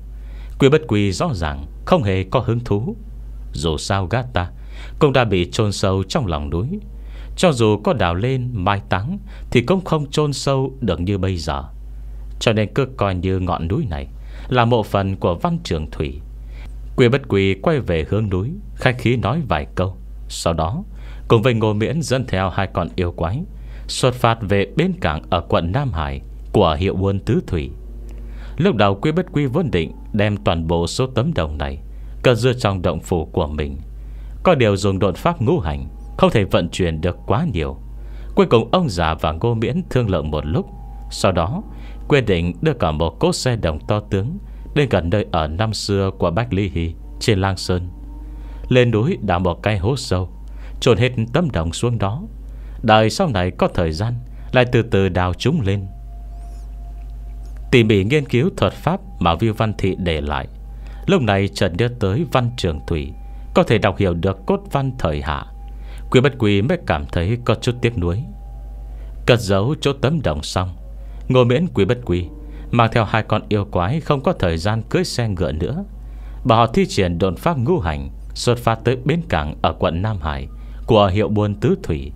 Quy bất quy rõ ràng Không hề có hứng thú Dù sao gã ta Cũng đã bị chôn sâu trong lòng núi Cho dù có đào lên mai táng Thì cũng không chôn sâu được như bây giờ cho nên cứ coi như ngọn núi này Là mộ phần của văn trường thủy Quy bất quỳ quay về hướng núi Khách khí nói vài câu Sau đó cùng với Ngô Miễn dẫn theo hai con yêu quái Xuất phát về bến cảng ở quận Nam Hải Của hiệu quân Tứ Thủy Lúc đầu Quy Bất Quy vốn định Đem toàn bộ số tấm đồng này Cơ dưa trong động phủ của mình Có điều dùng đột pháp ngũ hành Không thể vận chuyển được quá nhiều Cuối cùng ông già và Ngô Miễn thương lượng một lúc Sau đó Quyết định đưa cả một cốt xe đồng to tướng Đến gần nơi ở năm xưa của Bách Lý Hì Trên Lang Sơn Lên núi đào một cây hố sâu Trồn hết tấm đồng xuống đó Đợi sau này có thời gian Lại từ từ đào chúng lên Tỉ mỉ nghiên cứu thuật pháp Mà Viu Văn Thị để lại Lúc này trần đưa tới văn trường thủy Có thể đọc hiểu được cốt văn thời hạ Quý bất quý mới cảm thấy có chút tiếc nuối Cất giấu chỗ tấm đồng xong Ngô miễn quý bất quý Mang theo hai con yêu quái Không có thời gian cưới xe ngựa nữa Bà họ thi triển đồn pháp ngũ hành Xuất phát tới bến cảng ở quận Nam Hải Của hiệu buôn Tứ Thủy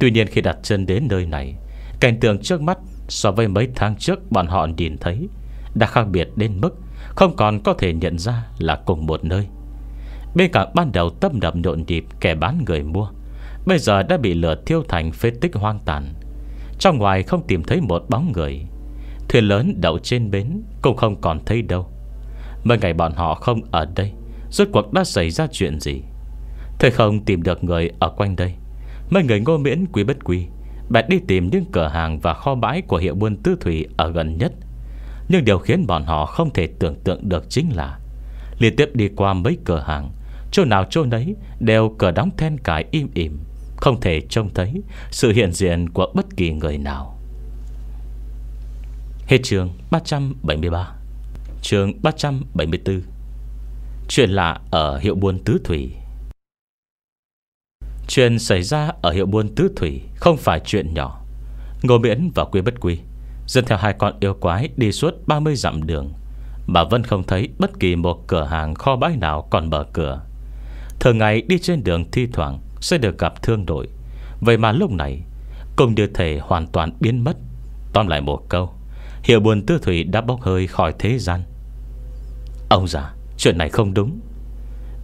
Tuy nhiên khi đặt chân đến nơi này Cảnh tượng trước mắt so với mấy tháng trước Bọn họ nhìn thấy Đã khác biệt đến mức Không còn có thể nhận ra là cùng một nơi Bên cảng ban đầu tâm đập nhộn nhịp Kẻ bán người mua Bây giờ đã bị lửa thiêu thành phế tích hoang tàn trong ngoài không tìm thấy một bóng người Thuyền lớn đậu trên bến Cũng không còn thấy đâu Mấy ngày bọn họ không ở đây Rốt cuộc đã xảy ra chuyện gì Thời không tìm được người ở quanh đây Mấy người ngô miễn quý bất quý Bạn đi tìm những cửa hàng và kho bãi Của hiệu buôn tư thủy ở gần nhất Nhưng điều khiến bọn họ không thể tưởng tượng được chính là Liên tiếp đi qua mấy cửa hàng Chỗ nào chỗ nấy đều cửa đóng then cài im im không thể trông thấy Sự hiện diện của bất kỳ người nào Hết trường 373 trường 374 Chuyện lạ ở hiệu buôn Tứ Thủy Chuyện xảy ra ở hiệu buôn Tứ Thủy Không phải chuyện nhỏ Ngô Miễn và Quy Bất Quy Dẫn theo hai con yêu quái đi suốt 30 dặm đường bà vẫn không thấy bất kỳ một cửa hàng kho bãi nào còn mở cửa Thường ngày đi trên đường thi thoảng sẽ được gặp thương đội Vậy mà lúc này công đưa thể hoàn toàn biến mất Tóm lại một câu hiệu buồn tư thủy đã bốc hơi khỏi thế gian Ông già Chuyện này không đúng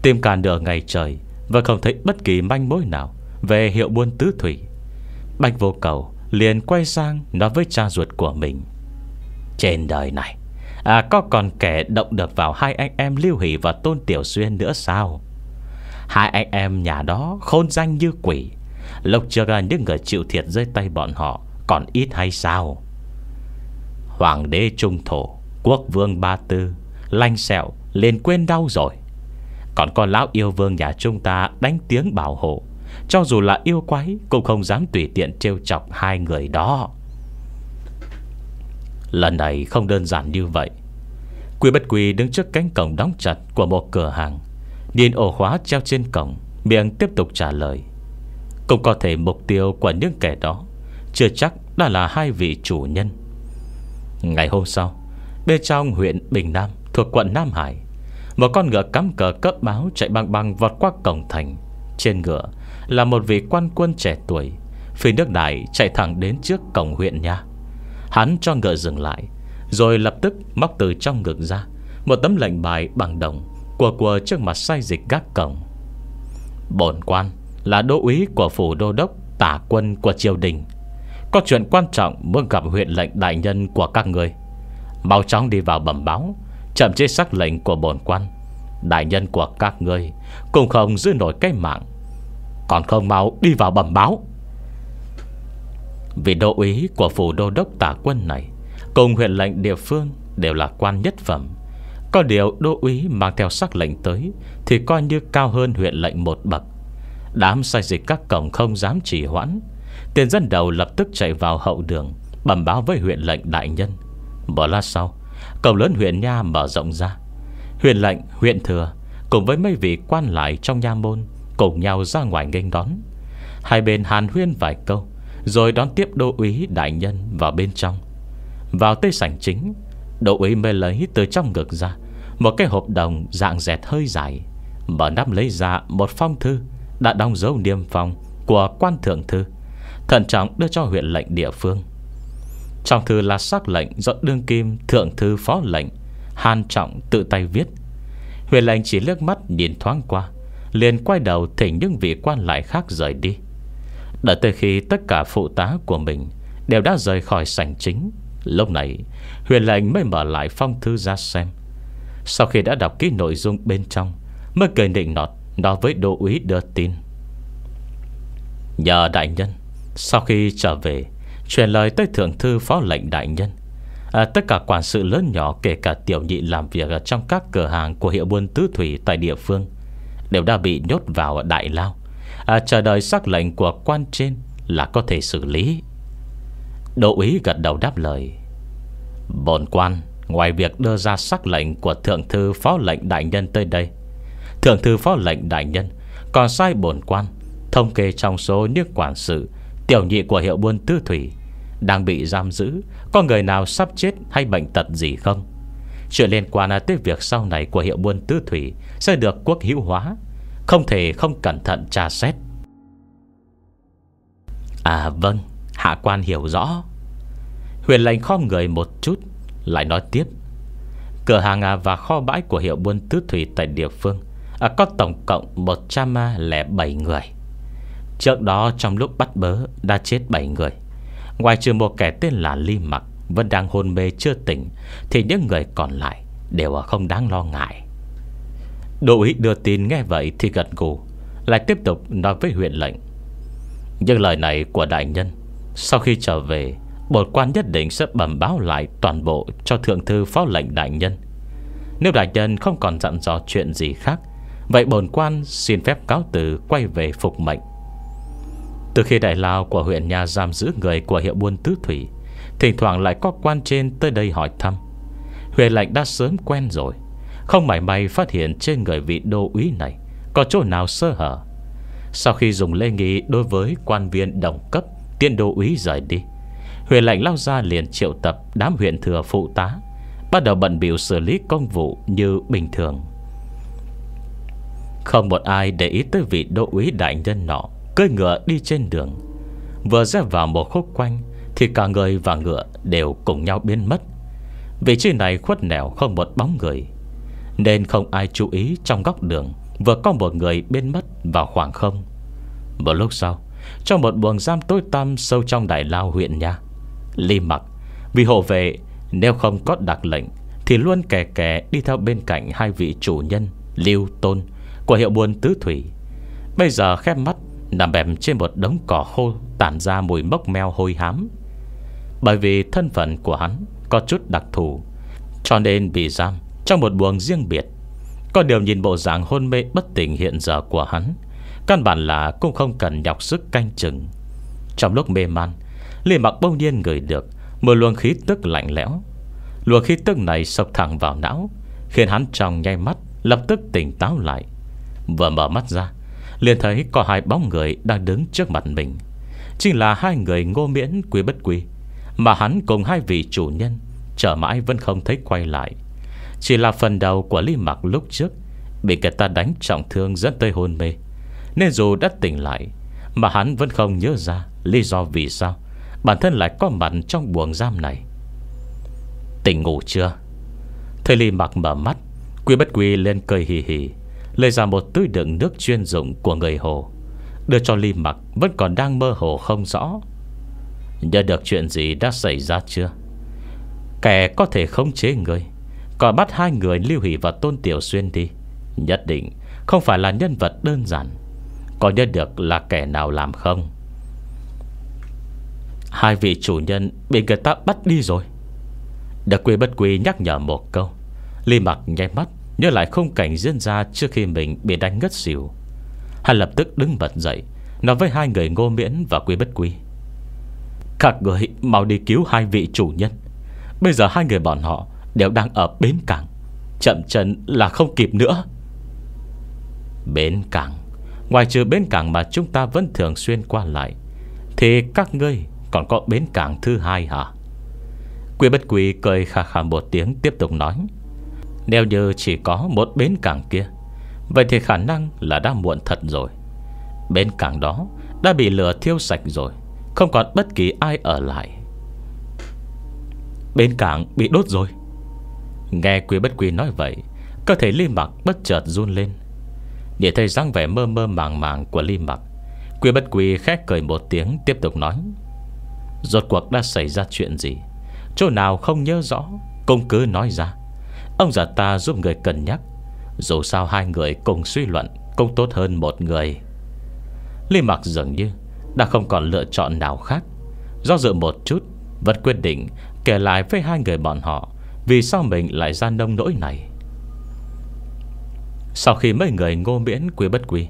Tìm cả nửa ngày trời Và không thấy bất kỳ manh mối nào Về hiệu buôn tứ thủy Bạch vô cầu liền quay sang Nói với cha ruột của mình Trên đời này À có còn kẻ động được vào hai anh em Lưu Hỷ và Tôn Tiểu Xuyên nữa sao Hai anh em nhà đó khôn danh như quỷ Lộc chưa ra những người chịu thiệt dưới tay bọn họ Còn ít hay sao Hoàng đế trung thổ Quốc vương ba tư Lanh sẹo liền quên đau rồi Còn con lão yêu vương nhà chúng ta Đánh tiếng bảo hộ Cho dù là yêu quái Cũng không dám tùy tiện trêu chọc hai người đó Lần này không đơn giản như vậy Quy bất quy đứng trước cánh cổng đóng chặt Của một cửa hàng Nhìn ổ khóa treo trên cổng Miệng tiếp tục trả lời Cũng có thể mục tiêu của những kẻ đó Chưa chắc đã là hai vị chủ nhân Ngày hôm sau Bên trong huyện Bình Nam Thuộc quận Nam Hải Một con ngựa cắm cờ cấp báo chạy băng băng vọt qua cổng thành Trên ngựa là một vị quan quân trẻ tuổi Phi nước đại chạy thẳng đến trước cổng huyện nha Hắn cho ngựa dừng lại Rồi lập tức móc từ trong ngực ra Một tấm lệnh bài bằng đồng của của trước mặt sai dịch gác cổng Bổn quan Là đô úy của phủ đô đốc Tả quân của triều đình Có chuyện quan trọng muốn gặp huyện lệnh đại nhân Của các người Mau chóng đi vào bẩm báo Chậm chế sắc lệnh của bổn quan Đại nhân của các người Cũng không giữ nổi cái mạng Còn không mau đi vào bẩm báo Vì đô úy của phủ đô đốc tả quân này Cùng huyện lệnh địa phương Đều là quan nhất phẩm có điều đô úy mang theo sắc lệnh tới Thì coi như cao hơn huyện lệnh một bậc Đám sai dịch các cổng không dám trì hoãn Tiền dân đầu lập tức chạy vào hậu đường Bẩm báo với huyện lệnh đại nhân bỏ la sau Cổng lớn huyện Nha mở rộng ra Huyện lệnh, huyện thừa Cùng với mấy vị quan lại trong nha môn Cùng nhau ra ngoài nghênh đón Hai bên hàn huyên vài câu Rồi đón tiếp đô úy đại nhân vào bên trong Vào tây sảnh chính Đô úy mới lấy từ trong ngực ra một cái hộp đồng dạng dẹt hơi dài Mở nắp lấy ra một phong thư Đã đóng dấu niêm phong Của quan thượng thư Thận trọng đưa cho huyện lệnh địa phương Trong thư là xác lệnh Do đương kim thượng thư phó lệnh Hàn trọng tự tay viết Huyện lệnh chỉ liếc mắt nhìn thoáng qua Liền quay đầu thỉnh những vị quan lại khác rời đi Đợi tới khi tất cả phụ tá của mình Đều đã rời khỏi sảnh chính Lúc này Huyền lệnh mới mở lại phong thư ra xem sau khi đã đọc kỹ nội dung bên trong Mới cười định nọt Nói với đô úy đưa tin Nhờ đại nhân Sau khi trở về Truyền lời tới thượng thư phó lệnh đại nhân à, Tất cả quản sự lớn nhỏ Kể cả tiểu nhị làm việc ở Trong các cửa hàng của hiệu buôn tứ thủy Tại địa phương Đều đã bị nhốt vào đại lao à, Chờ đợi xác lệnh của quan trên Là có thể xử lý Đỗ úy gật đầu đáp lời Bồn quan Ngoài việc đưa ra sắc lệnh của Thượng Thư Phó lệnh Đại Nhân tới đây Thượng Thư Phó lệnh Đại Nhân Còn sai bổn quan Thông kê trong số nước quản sự Tiểu nhị của hiệu buôn tư thủy Đang bị giam giữ Có người nào sắp chết hay bệnh tật gì không Chuyện liên quan tới việc sau này Của hiệu buôn tư thủy Sẽ được quốc hữu hóa Không thể không cẩn thận tra xét À vâng Hạ quan hiểu rõ Huyền lệnh khom người một chút lại nói tiếp Cửa hàng à và kho bãi của hiệu buôn tứ thủy tại địa phương à, Có tổng cộng 107 à người Trước đó trong lúc bắt bớ đã chết 7 người Ngoài trừ một kẻ tên là Ly Mặc Vẫn đang hôn mê chưa tỉnh Thì những người còn lại đều không đáng lo ngại Đỗ ý đưa tin nghe vậy thì gật gù Lại tiếp tục nói với huyện lệnh những lời này của đại nhân Sau khi trở về Bột quan nhất định sẽ bẩm báo lại toàn bộ cho thượng thư phó lệnh đại nhân Nếu đại nhân không còn dặn dò chuyện gì khác Vậy bồn quan xin phép cáo từ quay về phục mệnh Từ khi đại lao của huyện nhà giam giữ người của hiệu buôn tứ thủy Thỉnh thoảng lại có quan trên tới đây hỏi thăm huyện lệnh đã sớm quen rồi Không mảy may phát hiện trên người vị đô úy này Có chỗ nào sơ hở Sau khi dùng lê nghi đối với quan viên đồng cấp Tiên đô úy rời đi Huyện lệnh lao ra liền triệu tập Đám huyện thừa phụ tá Bắt đầu bận biểu xử lý công vụ như bình thường Không một ai để ý tới vị đô úy đại nhân nọ Cưỡi ngựa đi trên đường Vừa ra vào một khúc quanh Thì cả người và ngựa đều cùng nhau biến mất Vị trí này khuất nẻo không một bóng người Nên không ai chú ý trong góc đường Vừa có một người biến mất vào khoảng không Một lúc sau Trong một buồng giam tối tăm sâu trong đại lao huyện nhà Ly mặc Vì hộ vệ Nếu không có đặc lệnh Thì luôn kè kè đi theo bên cạnh Hai vị chủ nhân Lưu Tôn Của hiệu buôn Tứ Thủy Bây giờ khép mắt Nằm bẹp trên một đống cỏ khô Tản ra mùi mốc meo hôi hám Bởi vì thân phận của hắn Có chút đặc thù Cho nên bị giam trong một buồng riêng biệt Có điều nhìn bộ dạng hôn mê bất tỉnh hiện giờ của hắn Căn bản là cũng không cần nhọc sức canh chừng Trong lúc mê man Liên mặc bỗng nhiên ngửi được Một luồng khí tức lạnh lẽo Luồng khí tức này sộc thẳng vào não Khiến hắn trong nháy mắt Lập tức tỉnh táo lại Vừa mở mắt ra liền thấy có hai bóng người đang đứng trước mặt mình Chính là hai người ngô miễn quý bất quý Mà hắn cùng hai vị chủ nhân Chờ mãi vẫn không thấy quay lại Chỉ là phần đầu của Lý mặc lúc trước Bị kẻ ta đánh trọng thương dẫn tới hôn mê Nên dù đã tỉnh lại Mà hắn vẫn không nhớ ra lý do vì sao Bản thân lại có mặt trong buồng giam này Tỉnh ngủ chưa Thầy Ly mặc mở mắt Quy bất quy lên cười hì hì Lấy ra một túi đựng nước chuyên dụng của người Hồ Đưa cho Ly mặc Vẫn còn đang mơ hồ không rõ Nhớ được chuyện gì đã xảy ra chưa Kẻ có thể khống chế người Còn bắt hai người Lưu Hỷ và Tôn Tiểu Xuyên đi Nhất định Không phải là nhân vật đơn giản Có nhớ được là kẻ nào làm không Hai vị chủ nhân bị người ta bắt đi rồi Đặc quy bất quy nhắc nhở một câu Ly mặc nháy mắt Nhớ lại khung cảnh diễn ra trước khi mình bị đánh ngất xỉu Hắn lập tức đứng bật dậy Nói với hai người ngô miễn và quy bất quy Các người mau đi cứu hai vị chủ nhân Bây giờ hai người bọn họ Đều đang ở bến cảng Chậm chân là không kịp nữa Bến cảng Ngoài trừ bến cảng mà chúng ta vẫn thường xuyên qua lại Thì các ngươi còn có bến cảng thứ hai hả Quy bất quy cười khà khà một tiếng Tiếp tục nói Nếu như chỉ có một bến cảng kia Vậy thì khả năng là đã muộn thật rồi Bến cảng đó Đã bị lửa thiêu sạch rồi Không còn bất kỳ ai ở lại Bến cảng bị đốt rồi Nghe quý bất quý nói vậy Cơ thể li Mặc bất chợt run lên Để thấy dáng vẻ mơ mơ màng màng của li Mặc Quý bất quý khét cười một tiếng Tiếp tục nói Rốt cuộc đã xảy ra chuyện gì Chỗ nào không nhớ rõ Công cứ nói ra Ông già ta giúp người cân nhắc Dù sao hai người cùng suy luận Cũng tốt hơn một người Lý mặc dường như Đã không còn lựa chọn nào khác Do dự một chút Vẫn quyết định kể lại với hai người bọn họ Vì sao mình lại ra nông nỗi này Sau khi mấy người ngô miễn quý bất quý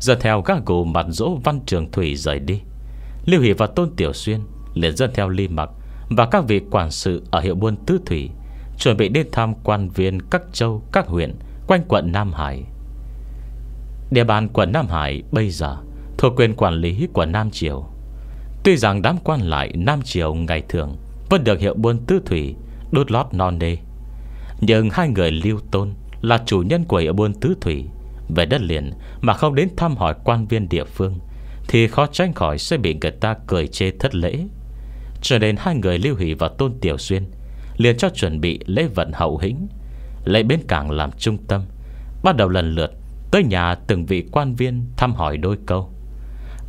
Giờ theo các gù mặt dỗ văn trường thủy rời đi Lưu Hỷ và Tôn Tiểu Xuyên liền dẫn theo Ly Mặc và các vị quản sự ở hiệu buôn Tứ Thủy, chuẩn bị đến thăm quan viên các châu, các huyện quanh quận Nam Hải. Địa bàn quận Nam Hải bây giờ thuộc quyền quản lý của Nam Triều. Tuy rằng đám quan lại Nam Triều ngày thường vẫn được hiệu buôn Tứ Thủy đốt lót non nê, nhưng hai người lưu tôn là chủ nhân của hiệu buôn Tứ Thủy về đất liền mà không đến thăm hỏi quan viên địa phương thì khó tránh khỏi sẽ bị người ta cười chê thất lễ. Cho nên hai người Lưu Hỷ và Tôn Tiểu Xuyên liền cho chuẩn bị lễ vận hậu hĩnh Lấy bến cảng làm trung tâm Bắt đầu lần lượt Tới nhà từng vị quan viên thăm hỏi đôi câu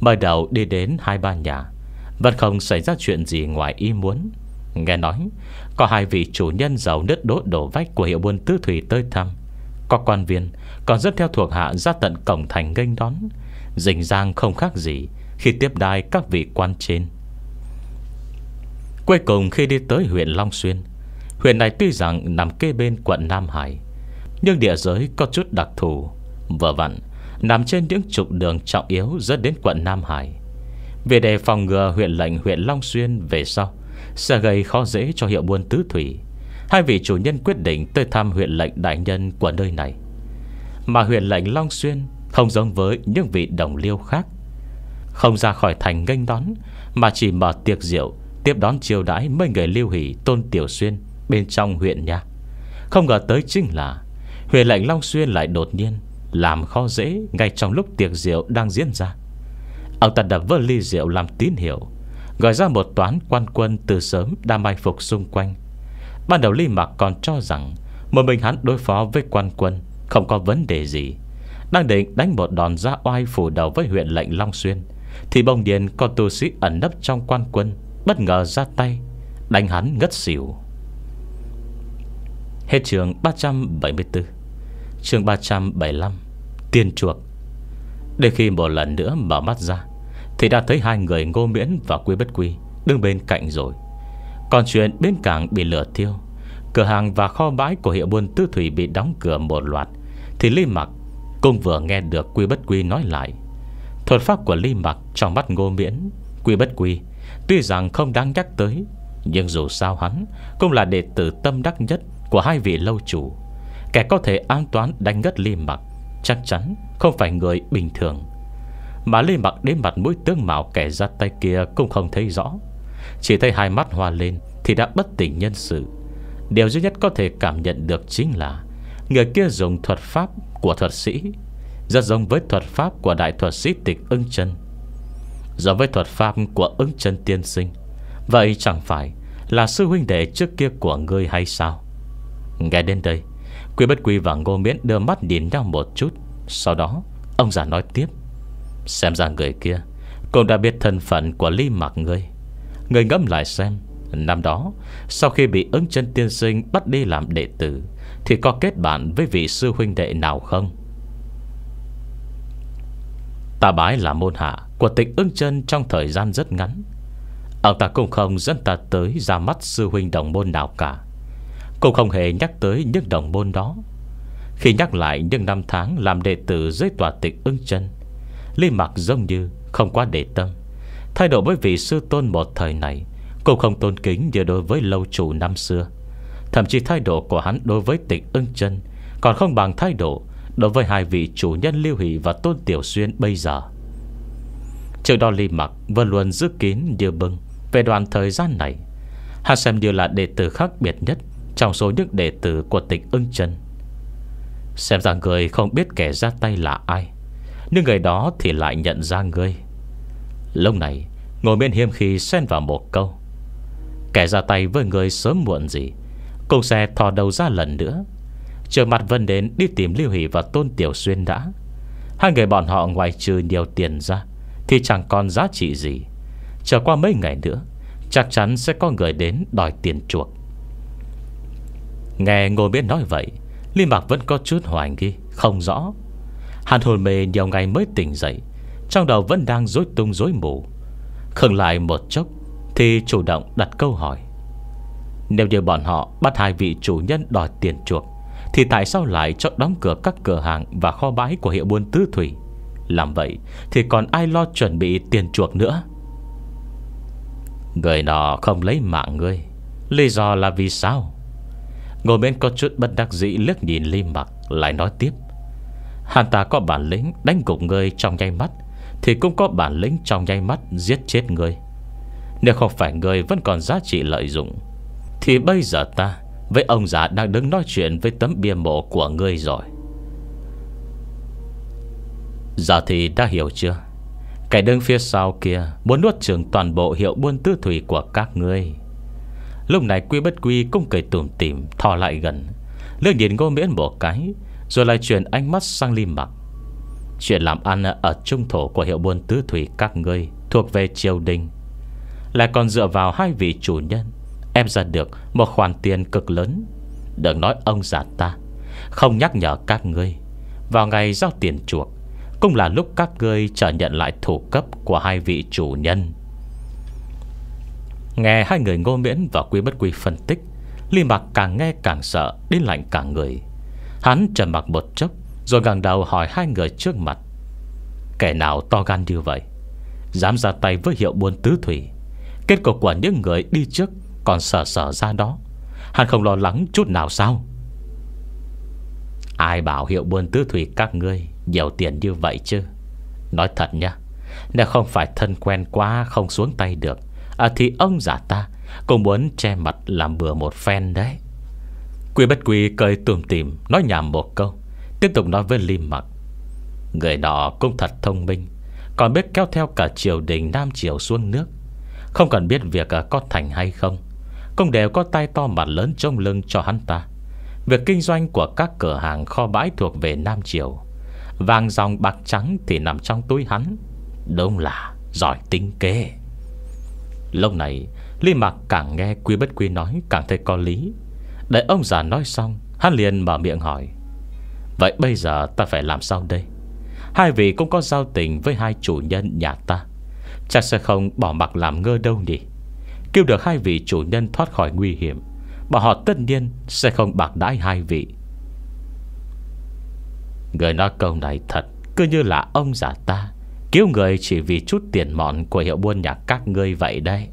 Mời đầu đi đến hai ba nhà Vẫn không xảy ra chuyện gì ngoài ý muốn Nghe nói Có hai vị chủ nhân giàu nứt đốt đổ vách Của hiệu buôn tư thủy tới thăm Có quan viên còn rất theo thuộc hạ ra tận cổng thành nghênh đón Dình giang không khác gì Khi tiếp đai các vị quan trên Cuối cùng khi đi tới huyện Long Xuyên Huyện này tuy rằng nằm kê bên quận Nam Hải Nhưng địa giới có chút đặc thù Vừa vặn Nằm trên những trục đường trọng yếu dẫn đến quận Nam Hải về đề phòng ngừa huyện lệnh huyện Long Xuyên về sau Sẽ gây khó dễ cho hiệu buôn tứ thủy Hai vị chủ nhân quyết định tới thăm huyện lệnh đại nhân của nơi này Mà huyện lệnh Long Xuyên không giống với những vị đồng liêu khác Không ra khỏi thành nghênh đón Mà chỉ mở tiệc rượu Tiếp đón chiều đãi mấy người lưu hỷ Tôn Tiểu Xuyên bên trong huyện nha Không ngờ tới chính là Huyện lệnh Long Xuyên lại đột nhiên Làm khó dễ ngay trong lúc tiệc rượu đang diễn ra Ông ta đập vỡ ly rượu làm tín hiệu Gọi ra một toán quan quân từ sớm đã mai phục xung quanh Ban đầu Ly Mạc còn cho rằng Một mình hắn đối phó với quan quân Không có vấn đề gì Đang định đánh một đòn ra oai phủ đầu với huyện lệnh Long Xuyên Thì bông điền có tu sĩ ẩn nấp trong quan quân Bất ngờ ra tay Đánh hắn ngất xỉu Hết trường 374 chương 375 Tiên chuộc Để khi một lần nữa mở mắt ra Thì đã thấy hai người ngô miễn và quy bất quy Đứng bên cạnh rồi Còn chuyện bên cảng bị lửa thiêu Cửa hàng và kho bãi của hiệu buôn tư thủy Bị đóng cửa một loạt Thì Lý Mặc cũng vừa nghe được quy bất quy nói lại Thuật pháp của Lý Mặc trong mắt ngô miễn Quy bất quy Tuy rằng không đáng nhắc tới Nhưng dù sao hắn Cũng là đệ tử tâm đắc nhất Của hai vị lâu chủ Kẻ có thể an toán đánh ngất ly mặc Chắc chắn không phải người bình thường Mà ly mặc đến mặt mũi tướng mạo Kẻ ra tay kia cũng không thấy rõ Chỉ thấy hai mắt hoa lên Thì đã bất tỉnh nhân sự Điều duy nhất có thể cảm nhận được chính là Người kia dùng thuật pháp của thuật sĩ Rất giống với thuật pháp của đại thuật sĩ tịch ưng chân Giờ với thuật pháp của ứng chân tiên sinh Vậy chẳng phải Là sư huynh đệ trước kia của ngươi hay sao Nghe đến đây Quy bất quy và ngô miễn đưa mắt nhìn nhau một chút Sau đó Ông già nói tiếp Xem ra người kia Cũng đã biết thân phận của ly mạc ngươi Người ngẫm lại xem Năm đó Sau khi bị ứng chân tiên sinh bắt đi làm đệ tử Thì có kết bạn với vị sư huynh đệ nào không Ta bái là môn hạ của tịch ưng chân trong thời gian rất ngắn Ông ta cũng không dẫn ta tới ra mắt sư huynh đồng môn nào cả Cũng không hề nhắc tới những đồng môn đó Khi nhắc lại những năm tháng làm đệ tử dưới tòa tịch ưng chân Lý mặc giống như không quá để tâm Thay đổi bởi vì sư tôn một thời này Cũng không tôn kính như đối với lâu chủ năm xưa Thậm chí thái độ của hắn đối với tịch ưng chân Còn không bằng thái độ đối với hai vị chủ nhân lưu Hỷ và Tôn Tiểu Xuyên bây giờ Trường Đo Ly Mặc vẫn luôn giữ kín như bưng Về đoạn thời gian này Hắn xem như là đệ tử khác biệt nhất Trong số những đệ tử của tịch ưng chân Xem ra người không biết kẻ ra tay là ai Nhưng người đó thì lại nhận ra người Lúc này Ngồi bên hiêm khi xen vào một câu Kẻ ra tay với người sớm muộn gì Cùng sẽ thò đầu ra lần nữa Trở mặt Vân đến đi tìm Lưu Hỷ và Tôn Tiểu Xuyên đã Hai người bọn họ ngoài trừ nhiều tiền ra thì chẳng còn giá trị gì Chờ qua mấy ngày nữa Chắc chắn sẽ có người đến đòi tiền chuộc Nghe Ngô Miễn nói vậy Lý Mạc vẫn có chút hoài nghi Không rõ Hàn hồn mê nhiều ngày mới tỉnh dậy Trong đầu vẫn đang rối tung rối mù Khừng lại một chốc Thì chủ động đặt câu hỏi Nếu như bọn họ bắt hai vị chủ nhân đòi tiền chuộc Thì tại sao lại cho đóng cửa các cửa hàng Và kho bãi của hiệu buôn tứ thủy làm vậy thì còn ai lo chuẩn bị tiền chuộc nữa Người nọ không lấy mạng ngươi Lý do là vì sao Ngồi bên có chút bất đắc dĩ liếc nhìn Ly Mặc Lại nói tiếp Hắn ta có bản lĩnh đánh gục ngươi trong nháy mắt Thì cũng có bản lĩnh trong nháy mắt Giết chết ngươi Nếu không phải ngươi vẫn còn giá trị lợi dụng Thì bây giờ ta Với ông già đang đứng nói chuyện Với tấm bia mộ của ngươi rồi Giờ thì đã hiểu chưa Cái đứng phía sau kia Muốn nuốt trường toàn bộ hiệu buôn tư thủy của các ngươi Lúc này quy bất quy cũng cười tủm tìm Thò lại gần Lương nhìn ngô miễn một cái Rồi lại chuyển ánh mắt sang lim mặc Chuyện làm ăn ở trung thổ của hiệu buôn tư thủy các ngươi Thuộc về triều đình Lại còn dựa vào hai vị chủ nhân Em ra được một khoản tiền cực lớn Đừng nói ông già ta Không nhắc nhở các ngươi Vào ngày giao tiền chuộc cũng là lúc các ngươi trở nhận lại thủ cấp Của hai vị chủ nhân Nghe hai người ngô miễn và quy bất quy phân tích li mặc càng nghe càng sợ Đến lạnh cả người Hắn trầm mặc một chốc Rồi gần đầu hỏi hai người trước mặt Kẻ nào to gan như vậy Dám ra tay với hiệu buôn tứ thủy Kết cục của những người đi trước Còn sợ sợ ra đó Hắn không lo lắng chút nào sao Ai bảo hiệu buôn tứ thủy các ngươi nhiều tiền như vậy chứ Nói thật nhá Nếu không phải thân quen quá không xuống tay được à, Thì ông giả ta Cũng muốn che mặt làm bừa một phen đấy Quy bất quy cười tùm tìm Nói nhảm một câu Tiếp tục nói với Lim Mặc Người đó cũng thật thông minh Còn biết kéo theo cả triều đình Nam Triều xuống nước Không cần biết việc à, có thành hay không Cũng đều có tay to mặt lớn trong lưng cho hắn ta Việc kinh doanh của các cửa hàng kho bãi thuộc về Nam Triều Vàng dòng bạc trắng thì nằm trong túi hắn Đúng là giỏi tính kế Lúc này Lý Mạc càng nghe Quy Bất Quy nói Càng thấy có lý đợi ông già nói xong Hắn liền mở miệng hỏi Vậy bây giờ ta phải làm sao đây Hai vị cũng có giao tình với hai chủ nhân nhà ta Chắc sẽ không bỏ mặc làm ngơ đâu nhỉ Kêu được hai vị chủ nhân thoát khỏi nguy hiểm Bọn họ tất nhiên sẽ không bạc đãi hai vị Người nói câu này thật Cứ như là ông giả ta Cứu người chỉ vì chút tiền mọn Của hiệu buôn nhà các ngươi vậy đấy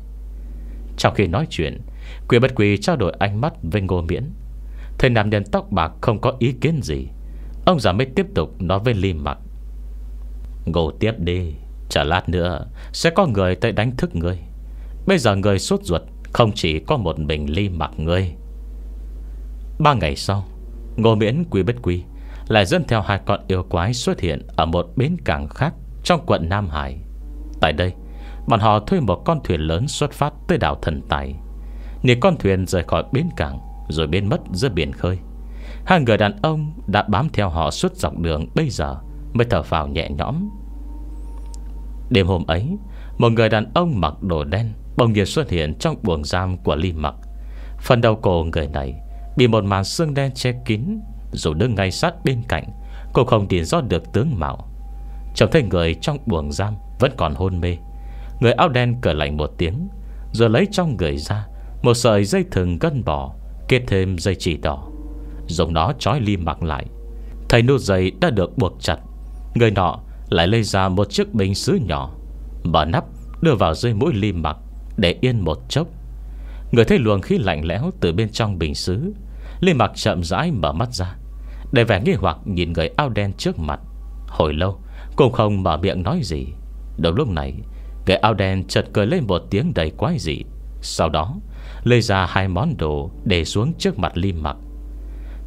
Trong khi nói chuyện Quỷ bất quỷ trao đổi ánh mắt với ngô miễn Thầy nam nhân tóc bạc không có ý kiến gì Ông giả mới tiếp tục nói với Lim Mặc Ngủ tiếp đi chờ lát nữa Sẽ có người tới đánh thức ngươi Bây giờ người sốt ruột Không chỉ có một mình ly Mặc ngươi Ba ngày sau Ngô miễn quý bất quý lại dẫn theo hai con yêu quái xuất hiện ở một bến cảng khác trong quận Nam Hải. Tại đây, bọn họ thuê một con thuyền lớn xuất phát tới đảo Thần Tài. Nhìn con thuyền rời khỏi bến cảng rồi biến mất giữa biển khơi. Hai người đàn ông đã bám theo họ suốt dọc đường bây giờ mới thở phào nhẹ nhõm. Đêm hôm ấy, một người đàn ông mặc đồ đen bỗng nhiên xuất hiện trong buồng giam của Ly Mặc. Phần đầu cổ người này bị một màn xương đen che kín dù đứng ngay sát bên cạnh Cô không tìm rõ được tướng mạo Trông thấy người trong buồng giam Vẫn còn hôn mê Người áo đen cởi lạnh một tiếng Rồi lấy trong người ra Một sợi dây thừng gân bỏ Kết thêm dây chỉ đỏ Dùng nó trói ly mặc lại Thầy nút dây đã được buộc chặt Người nọ lại lấy ra một chiếc bình sứ nhỏ Mở nắp đưa vào dưới mũi ly mặc Để yên một chốc Người thấy luồng khí lạnh lẽo từ bên trong bình sứ, Lê Mặc chậm rãi mở mắt ra để vẻ nghi hoặc nhìn người áo đen trước mặt Hồi lâu Cũng không mở miệng nói gì Đầu lúc này Người áo đen chợt cười lên một tiếng đầy quái dị Sau đó Lấy ra hai món đồ để xuống trước mặt Lim Mặc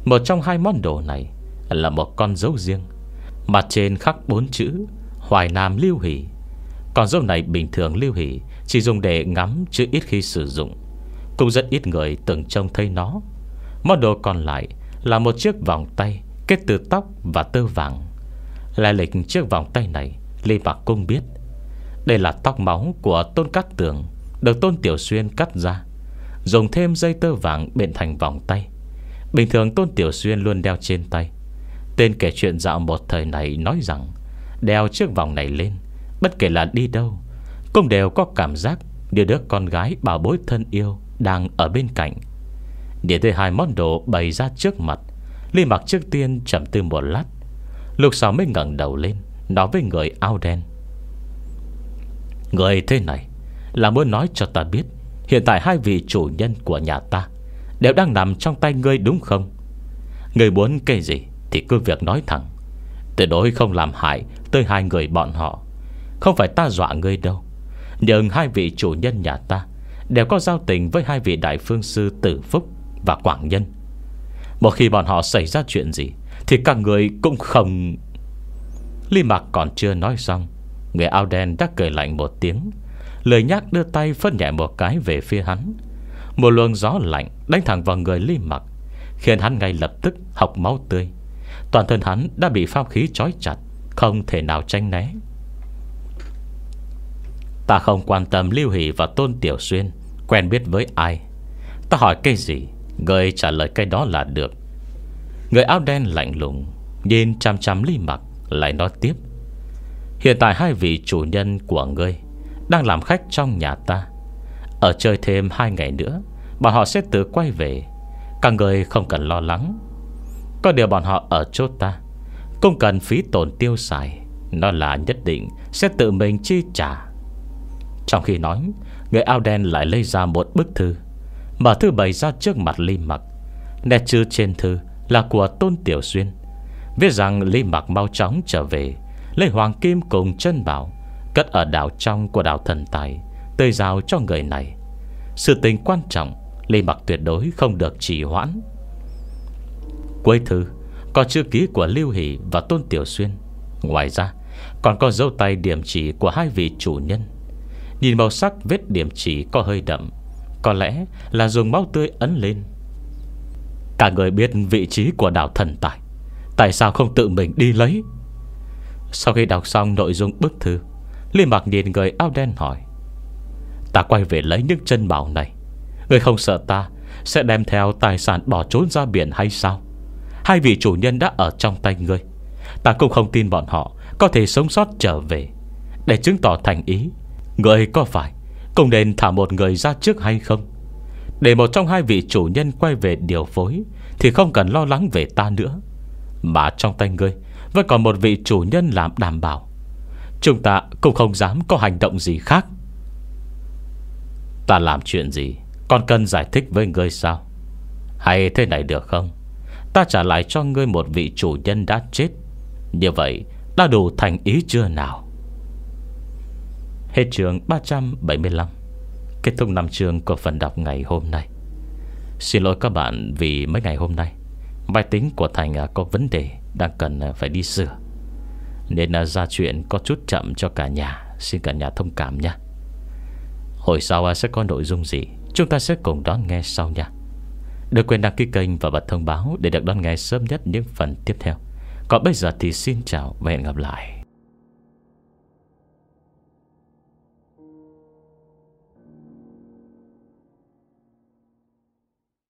Một trong hai món đồ này Là một con dấu riêng Mặt trên khắc bốn chữ Hoài Nam Lưu Hỷ Con dấu này bình thường Lưu Hỷ Chỉ dùng để ngắm chứ ít khi sử dụng Cũng rất ít người từng trông thấy nó Món đồ còn lại là một chiếc vòng tay Kết từ tóc và tơ vàng Lai lịch chiếc vòng tay này Lê Mạc Cung biết Đây là tóc máu của Tôn Cát Tường Được Tôn Tiểu Xuyên cắt ra Dùng thêm dây tơ vàng bện thành vòng tay Bình thường Tôn Tiểu Xuyên luôn đeo trên tay Tên kể chuyện dạo một thời này nói rằng Đeo chiếc vòng này lên Bất kể là đi đâu Cũng đều có cảm giác Như đứa con gái bảo bối thân yêu Đang ở bên cạnh Nhìn thấy hai món đồ bày ra trước mặt Ly mặc trước tiên trầm tư một lát Lúc sau mới ngẩng đầu lên Nói với người ao đen Người thế này Là muốn nói cho ta biết Hiện tại hai vị chủ nhân của nhà ta Đều đang nằm trong tay ngươi đúng không Người muốn cái gì Thì cứ việc nói thẳng Tuyệt đối không làm hại tới hai người bọn họ Không phải ta dọa ngươi đâu Nhưng hai vị chủ nhân nhà ta Đều có giao tình với hai vị đại phương sư tử phúc và Quảng Nhân Một khi bọn họ xảy ra chuyện gì Thì các người cũng không Lý Mạc còn chưa nói xong Người ao đen đã cười lạnh một tiếng Lời nhắc đưa tay phất nhẹ một cái về phía hắn Một luồng gió lạnh đánh thẳng vào người Lý Mạc Khiến hắn ngay lập tức học máu tươi Toàn thân hắn đã bị pháp khí trói chặt Không thể nào tranh né Ta không quan tâm Lưu Hỷ và Tôn Tiểu Xuyên Quen biết với ai Ta hỏi cái gì Người trả lời cái đó là được Người áo đen lạnh lùng Nhìn chăm chăm ly mặc Lại nói tiếp Hiện tại hai vị chủ nhân của ngươi Đang làm khách trong nhà ta Ở chơi thêm hai ngày nữa Bọn họ sẽ tự quay về Các người không cần lo lắng Có điều bọn họ ở chỗ ta Không cần phí tổn tiêu xài Nó là nhất định sẽ tự mình chi trả Trong khi nói Người áo đen lại lấy ra một bức thư mà thư bày ra trước mặt Lý Mặc Nét chữ trên thư là của Tôn Tiểu Xuyên Viết rằng Lý Mặc mau chóng trở về Lấy Hoàng Kim cùng chân bảo Cất ở đảo trong của đảo thần tài Tơi rào cho người này Sự tình quan trọng Lý Mặc tuyệt đối không được trì hoãn Cuối thư Có chữ ký của Lưu Hỷ và Tôn Tiểu Xuyên Ngoài ra Còn có dấu tay điểm chỉ của hai vị chủ nhân Nhìn màu sắc vết điểm chỉ có hơi đậm có lẽ là dùng máu tươi ấn lên Cả người biết vị trí của đảo thần tài Tại sao không tự mình đi lấy Sau khi đọc xong nội dung bức thư Liên mặc nhìn người áo đen hỏi Ta quay về lấy những chân bảo này Người không sợ ta Sẽ đem theo tài sản bỏ trốn ra biển hay sao Hai vị chủ nhân đã ở trong tay ngươi Ta cũng không tin bọn họ Có thể sống sót trở về Để chứng tỏ thành ý Người có phải cũng nên thả một người ra trước hay không Để một trong hai vị chủ nhân quay về điều phối Thì không cần lo lắng về ta nữa Mà trong tay ngươi Vẫn còn một vị chủ nhân làm đảm bảo Chúng ta cũng không dám có hành động gì khác Ta làm chuyện gì Còn cần giải thích với ngươi sao Hay thế này được không Ta trả lại cho ngươi một vị chủ nhân đã chết Như vậy ta đủ thành ý chưa nào Hết trường 375 Kết thúc năm trường của phần đọc ngày hôm nay Xin lỗi các bạn vì mấy ngày hôm nay Máy tính của Thành à, có vấn đề Đang cần à, phải đi sửa Nên à, ra chuyện có chút chậm cho cả nhà Xin cả nhà thông cảm nha Hồi sau sẽ có nội dung gì Chúng ta sẽ cùng đón nghe sau nha Đừng quên đăng ký kênh và bật thông báo Để được đón nghe sớm nhất những phần tiếp theo Còn bây giờ thì xin chào và hẹn gặp lại